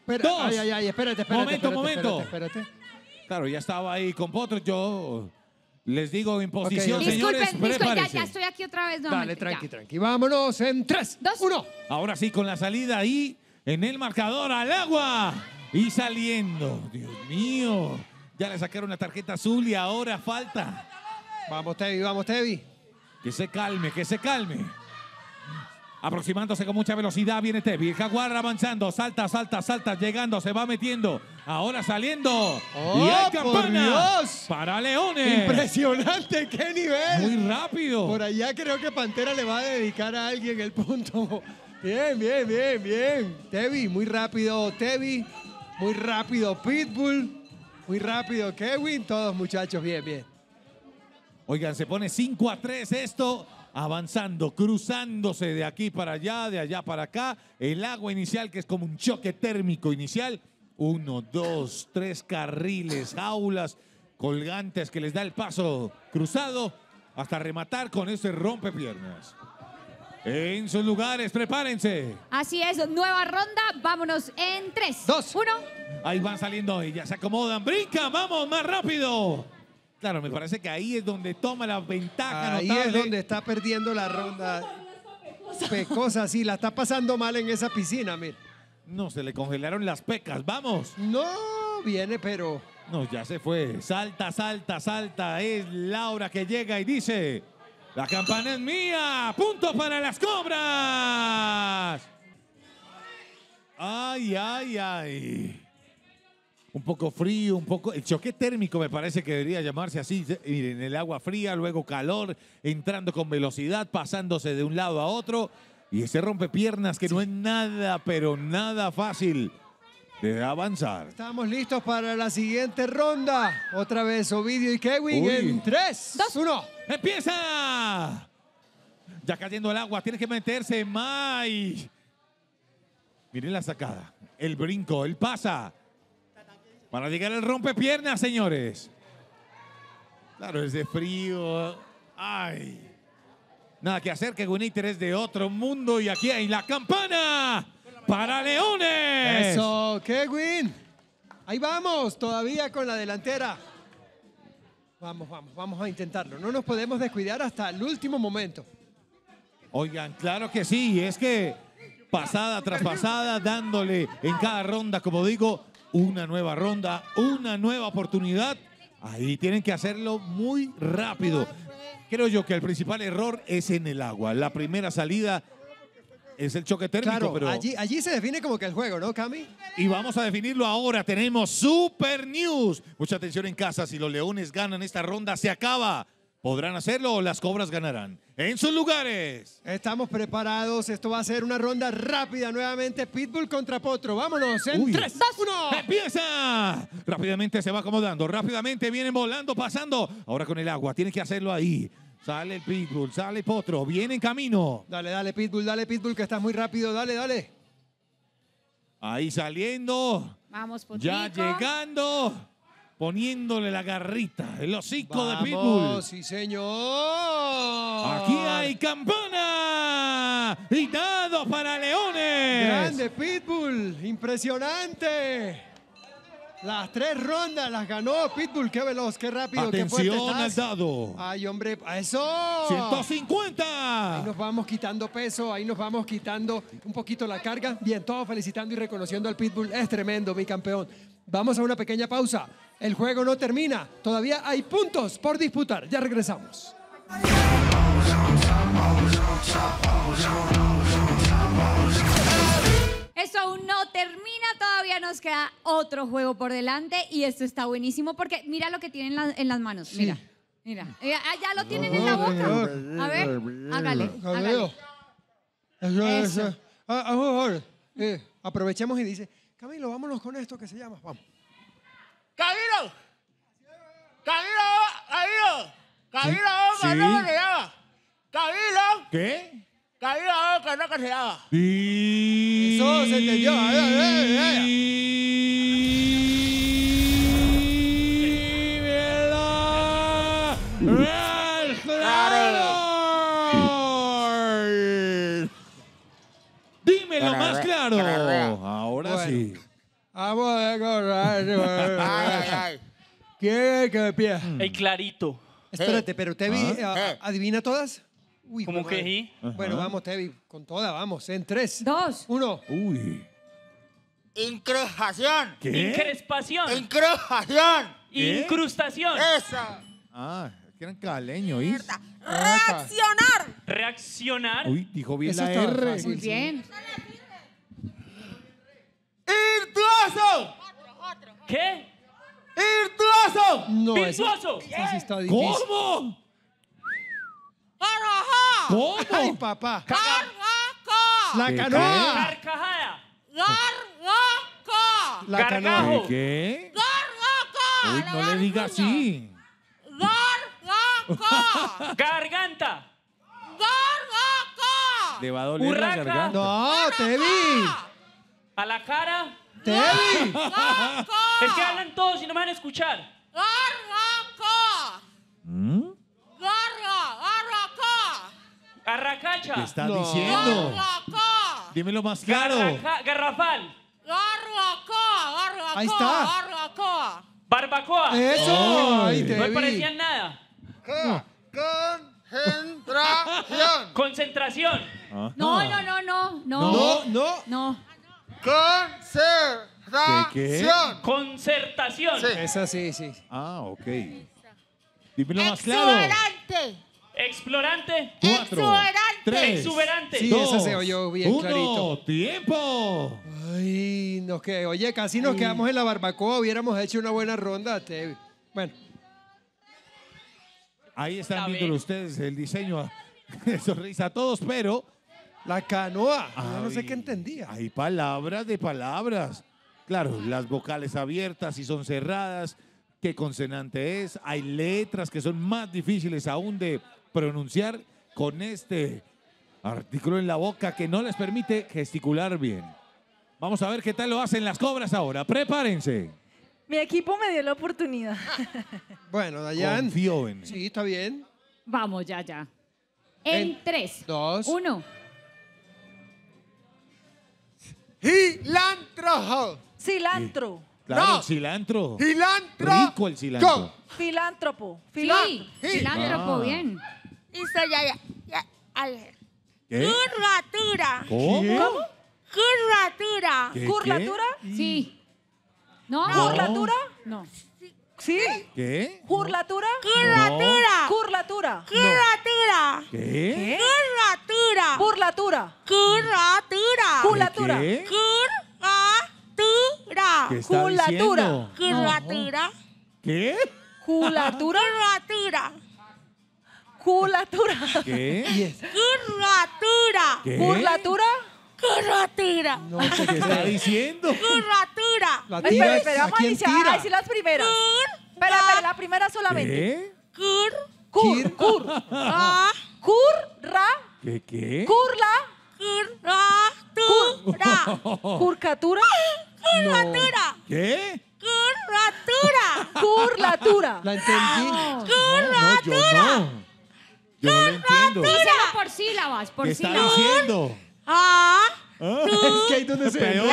Speaker 4: Dos. Ay, ay, ay, espérate, espérate. Momento, momento. Claro, ya estaba ahí con Potro. Yo les digo imposición, señores, disculpen, ya, estoy
Speaker 7: aquí otra vez. Dale, tranqui, tranqui.
Speaker 4: Vámonos en tres, Dos. uno. Ahora sí, con la salida ahí en el marcador al agua. Y saliendo. Dios mío. Ya le sacaron la tarjeta azul y ahora falta. Vamos, Tevi, vamos, Tevi. Que se calme, que se calme. Aproximándose con mucha velocidad viene Tevi. El jaguar avanzando. Salta, salta, salta. Llegando, se va metiendo. Ahora saliendo. Oh, y campana para Leones. Impresionante, qué nivel. Muy
Speaker 6: rápido. Por allá creo que Pantera le va a dedicar a alguien el punto. Bien, bien, bien, bien. Tevi, muy rápido. Tevi, muy rápido Pitbull, muy rápido Kevin, todos muchachos, bien, bien.
Speaker 4: Oigan, se pone 5 a 3 esto, avanzando, cruzándose de aquí para allá, de allá para acá. El agua inicial, que es como un choque térmico inicial. Uno, dos, tres carriles, aulas, colgantes que les da el paso cruzado hasta rematar con ese rompepiernas. En sus lugares, prepárense.
Speaker 7: Así es, nueva ronda. Vámonos en 3, 2, 1.
Speaker 4: Ahí van saliendo y ya se acomodan. Brinca, vamos más rápido. Claro, me parece que ahí es donde toma la ventaja. Ahí es donde está perdiendo la ronda.
Speaker 6: Pecosa, sí, la está pasando mal en esa
Speaker 4: piscina, mira. No, se le congelaron las pecas, vamos. No, viene, pero. No, ya se fue. Salta, salta, salta. Es Laura que llega y dice. La campana es mía. Punto para las cobras. Ay, ay, ay. Un poco frío, un poco... El choque térmico me parece que debería llamarse así. Miren, el agua fría, luego calor, entrando con velocidad, pasándose de un lado a otro. Y ese piernas. que no es nada, pero nada fácil de avanzar.
Speaker 6: Estamos listos para la siguiente ronda. Otra vez Ovidio y Kevin
Speaker 4: en 3, Empieza. Ya cayendo el agua, tiene que meterse May Miren la sacada, el brinco, el pasa. Para llegar el rompepiernas, señores. Claro, es de frío. Ay. Nada que hacer que Guníter es de otro mundo y aquí hay la campana para Leones. Eso, qué win. Ahí vamos, todavía
Speaker 6: con la delantera. Vamos, vamos, vamos a intentarlo. No nos podemos descuidar hasta
Speaker 4: el último momento. Oigan, claro que sí, es que pasada tras pasada, dándole en cada ronda, como digo, una nueva ronda, una nueva oportunidad. Ahí tienen que hacerlo muy rápido. Creo yo que el principal error es en el agua. La primera salida es el choque térmico, pero... Allí, allí se define como que el juego, ¿no, Cami? Y vamos a definirlo ahora. Tenemos Super News. Mucha atención en casa. Si los Leones ganan esta ronda, se acaba. ¿Podrán hacerlo o las cobras ganarán? En sus lugares.
Speaker 6: Estamos preparados. Esto va a ser una ronda rápida nuevamente. Pitbull contra Potro. Vámonos. En Empieza.
Speaker 4: Rápidamente se va acomodando. Rápidamente vienen volando, pasando. Ahora con el agua. Tiene que hacerlo ahí. Sale el Pitbull, sale Potro, viene en camino.
Speaker 6: Dale, dale, Pitbull, dale, Pitbull, que está muy rápido, dale, dale.
Speaker 4: Ahí saliendo. Vamos, Potrico. Ya llegando, poniéndole la garrita, el hocico de Pitbull. sí, señor. Aquí hay campana y dado para Leones. Grande,
Speaker 6: Pitbull, impresionante. Las tres rondas las ganó Pitbull. Qué veloz, qué rápido, qué fuerte al dado. Ay, hombre, a eso. 150. Ahí nos vamos quitando peso, ahí nos vamos quitando un poquito la carga. Bien, todos felicitando y reconociendo al Pitbull. Es tremendo, mi campeón. Vamos a una pequeña pausa. El juego no termina. Todavía hay puntos por disputar. Ya regresamos.
Speaker 7: Eso aún no termina, todavía nos queda otro juego por delante y esto está buenísimo porque mira lo que tienen en, las manos, mira. Mira, eh, ah, ya, lo tienen en la
Speaker 8: boca.
Speaker 6: A ver, hágale, hágale. Eso, ah, ah, eh, aprovechemos y dice, Camilo, vámonos con esto que se llama, vamos. Camilo,
Speaker 1: Camilo,
Speaker 4: Camilo, Camilo, ¿Sí? se
Speaker 1: Camilo. ¿Qué? Camilo no que se
Speaker 6: Y... Eso se entendió. Ay, ay, Dímelo más claro. Ahora sí. Vamos a ver que me pida? El
Speaker 1: clarito.
Speaker 6: Espérate, pero te vi. ¿Ah? ¿Adivina todas? Uy, ¿Cómo que sí? Bueno, vamos, Tevi, con toda, vamos. En tres. Dos. Uno.
Speaker 4: Uy.
Speaker 1: Increjación. Increspación. Increspación.
Speaker 4: Incrustación. Esa. Ah, que eran caleño, ¿eh? Reaccionar.
Speaker 1: Reaccionar. Uy, dijo bien la R. Eso Muy bien. Virtuoso. ¿Qué? Virtuoso. No, eso, Virtuoso. sí está difícil. ¿Cómo? Carajá. ¿Cómo? Ay, papá. Cargaca. La canoa. Carcajada. Gargaca.
Speaker 2: La Gargajo. canoa. ¿Qué? Gargaca. Uy, no
Speaker 4: le diga así. Gargaca. Garganta. Gargaca. Le va a doler la garganta. No, Tevi.
Speaker 2: A la cara.
Speaker 4: Tevi.
Speaker 2: Gargaca. Es que hablan todos y no me van a escuchar. Gargaca. ¿Mm? ¿Garracacha? ¿Qué estás diciendo?
Speaker 4: Dímelo más claro.
Speaker 1: garrafal.
Speaker 2: Garraca, garraca, Ahí está.
Speaker 1: Barbacoa. Eso. No me parecían nada. Concentración. Concentración.
Speaker 8: Ah. No, no,
Speaker 1: no, no, no. No, no. Concertación.
Speaker 4: Esa sí, sí. Ah, ok. Dímelo más claro.
Speaker 1: Exuberante. Explorante. Exuberante. Exuberante. Sí, se oyó bien uno,
Speaker 4: tiempo.
Speaker 6: Ay, nos que, oye, casi nos quedamos en la barbacoa. Hubiéramos hecho una buena ronda.
Speaker 4: bueno, Ahí están viendo ustedes el diseño sonrisa a todos, pero la canoa. no sé qué entendía. Hay palabras de palabras. Claro, las vocales abiertas y son cerradas, qué consonante es. Hay letras que son más difíciles aún de pronunciar con este artículo en la boca que no les permite gesticular bien. Vamos a ver qué tal lo hacen las cobras ahora. Prepárense.
Speaker 2: Mi equipo me dio la
Speaker 7: oportunidad.
Speaker 4: bueno, Dayan. Confío en.
Speaker 7: Sí, está bien. Vamos, ya, ya.
Speaker 1: En, tres, dos, uno. Cilantro.
Speaker 4: Cilantro. Claro, cilantro. Cilantro. Rico el cilantro.
Speaker 2: filántropo filántropo Sí, ah. bien. Listo, ya, ya. ya. Ay. ¿Qué? Curvatura. ¿Cómo? ¿Cómo? ¿Curlatura? Sí. ¿No? No. ¿Curvatura? curlatura no ¿Qué? ¿Curlatura? Curlatura. Curlatura. Curlatura. ¿Qué? Curlatura. curlatura Curlatura. ¿Qué? Curlatura. ¿Curlatura? está ¿Curlatura? curlatura Curlatura. ¿Qué? Curlatura. Culatura.
Speaker 4: ¿Qué?
Speaker 2: Curratura. ¿Qué? ¿Curlatura? Curratura.
Speaker 4: No sé qué está diciendo.
Speaker 2: Curratura. espera, espera, vamos a iniciar. A decir las primeras. Cur espera, espera, la primera solamente. ¿Qué? Cur. Cur. Cur. Ah. ah. Curra.
Speaker 8: ¿Qué qué?
Speaker 2: Curla. Curratura. Curcatura. Curlatura. ¿Qué? Curratura. Curlatura. La entendí. Curlatura. no, yo no. Yo no no entiendo. Díselo por sílabas, por ¿Qué está sílabas. Ah,
Speaker 8: ah
Speaker 7: es que ahí
Speaker 2: donde es peor.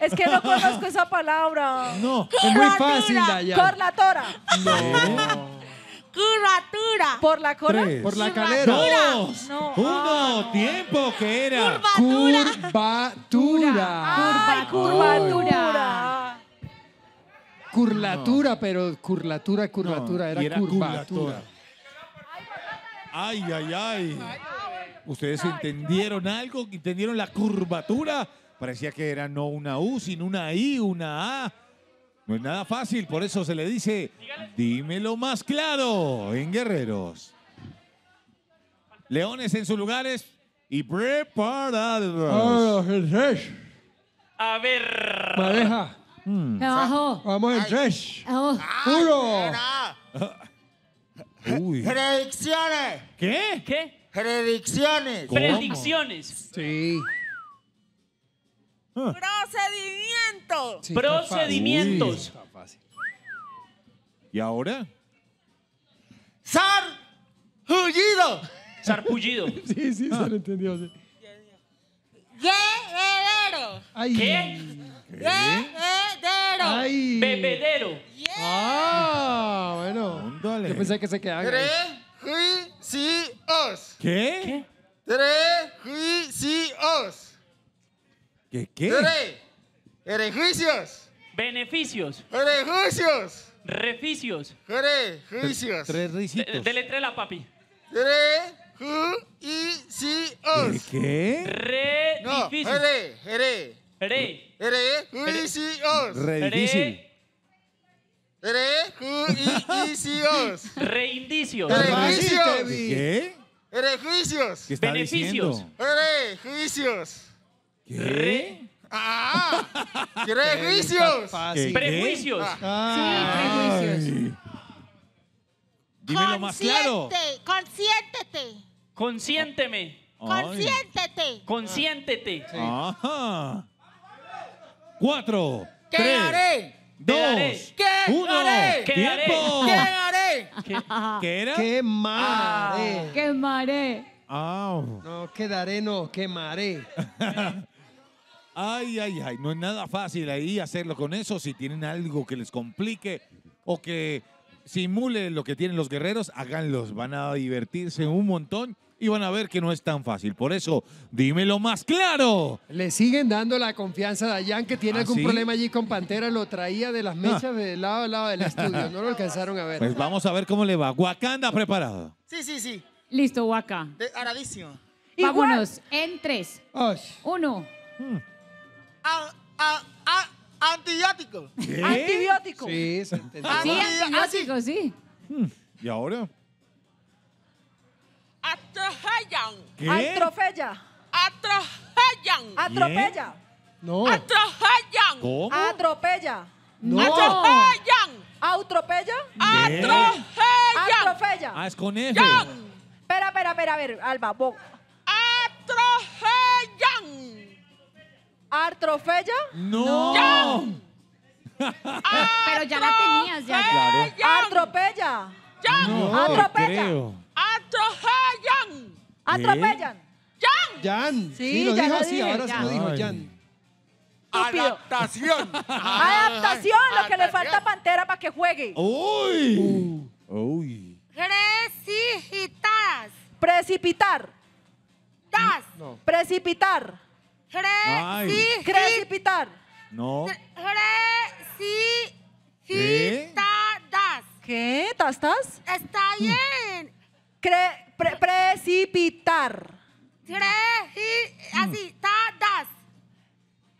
Speaker 2: Es que no conozco esa palabra. No, es muy fácil, Dayan. curlatura Curvatura. ¿Por la cola? Por la calera. Uno.
Speaker 4: Ah. Tiempo que era. Curvatura.
Speaker 6: Curvatura. curvatura. Curlatura, pero curlatura, curvatura. Era curvatura.
Speaker 4: Ay, ay, ay. ¿Ustedes entendieron algo? ¿Entendieron la curvatura? Parecía que era no una U, sino una I, una A. No es nada fácil, por eso se le dice, dímelo más claro en Guerreros. Leones en sus lugares y preparados. A ver. Pareja. Hmm. Abajo. Vamos en tres.
Speaker 1: Predicciones. ¿Qué? ¿Qué? Predicciones. Predicciones. Sí. Ah. Procedimientos, Procedimientos. ¿Y ahora? Sarpullido. Sarpullido. sí, sí, se ah. lo entendió. Sí. Guerrero. ¿Qué? Bebedero. Ay. Bebedero.
Speaker 6: Yeah. Ah, bueno. Ándale. Yo pensé que se quedaba
Speaker 1: sí, os ¿Qué? ¿Qué? os ¿Qué qué? Tre. Beneficios. Beneficios. Beneficios. Reficios. juicios Tres risitos. Deletrela, papi. Tre. Ju. I. Si. Os. ¿Qué? Re. No, difícil. Re. Re. Re. R E C O. Re difícil. R Reindicios. Reindicios.
Speaker 4: ¿Qué?
Speaker 1: Rejuicios. ¿Qué Beneficios. diciendo? Rejuicios.
Speaker 4: ¿Qué? Re
Speaker 1: ¡Ah! ¡Prejuicios! ¡Prejuicios! Ah. Sí,
Speaker 4: prejuicios. Dímelo más claro.
Speaker 1: Consiéntete.
Speaker 3: Consiénteme. Consiéntete. Consiéntete. Ah.
Speaker 4: Ajá cuatro 3, haré? uno ¿Qué haré? ¿Qué tiempo. ¿Qué
Speaker 7: haré? ¿Qué, qué era? Quemaré. Ah. Quemaré.
Speaker 4: Ah. No, quedaré, no, quemaré. ay, ay, ay, no es nada fácil ahí hacerlo con eso. Si tienen algo que les complique o que simule lo que tienen los guerreros, háganlos. Van a divertirse un montón y van a ver que no es tan fácil. Por eso, dímelo más claro.
Speaker 6: Le siguen dando la confianza a Dayan, que tiene ¿Ah, algún problema allí con Pantera. Lo traía de las ah. mechas de lado a lado del estudio. No lo
Speaker 1: alcanzaron a ver.
Speaker 4: Pues vamos a ver cómo le va. Wakanda preparado.
Speaker 1: Sí, sí, sí.
Speaker 6: Listo, Waka.
Speaker 1: Aradísimo. Vámonos
Speaker 7: en tres. Uno. Hmm.
Speaker 1: antibiótico. Antibiótico. Sí, se entendió.
Speaker 4: Ah, sí,
Speaker 7: antibiótico, sí. Hmm.
Speaker 4: ¿Y ahora?
Speaker 2: Atropellan. ¿Qué? Atropella. Atropellan. Atropella. No. Atropellan. ¿Cómo? Atropella. No. Atropellan. Atropella. Atropellan. Atropella. Ah, es con F. E. Espera, espera, espera, a ver, Alba. Bo. Atrofella. No. Pero ya la tenías, ya. Claro. Atropella. Yang. No, Atropella. Atropellan. Atropellan. Jan.
Speaker 1: Jan. Sí, lo dijo así, ahora sí lo dijo Jan. Adaptación. Adaptación,
Speaker 2: lo que le falta a Pantera para que juegue.
Speaker 4: Uy. Uh. Uy.
Speaker 2: Precipitadas. Precipitar. Das. No. Precipitar. Precipitar. Precipitar. No. Precipitadas. ¿Qué? ¿Tastas? Está bien. Cre pre precipitar. Mm. Tadas.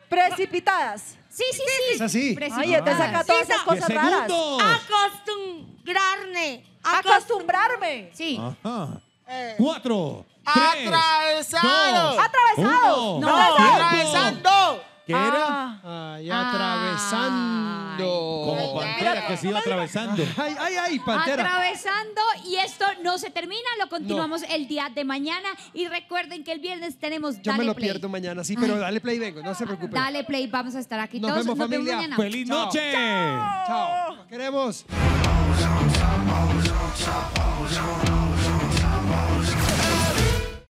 Speaker 2: Precipitadas. Sí, sí, sí. Es así. Ay, te saca todas esas cosas raras. segundos. Acostumbrarme. Acostumbrarme. Sí.
Speaker 4: Ajá. Eh. Cuatro. Atravesado. Atravesado. No. Atravesando que era ah. ay, atravesando. Ah. Como pantera que se iba
Speaker 6: atravesando. Ay, ay, ay, pantera.
Speaker 7: Atravesando y esto no se termina, lo continuamos el día de mañana y recuerden que el viernes tenemos Yo me lo pierdo
Speaker 6: mañana, sí, pero dale play vengo, no se preocupen. Dale
Speaker 7: play, vamos a estar aquí todos. Vemos, Nos vemos mañana. ¡Feliz Chao.
Speaker 4: noche! Chao.
Speaker 7: Chao. queremos.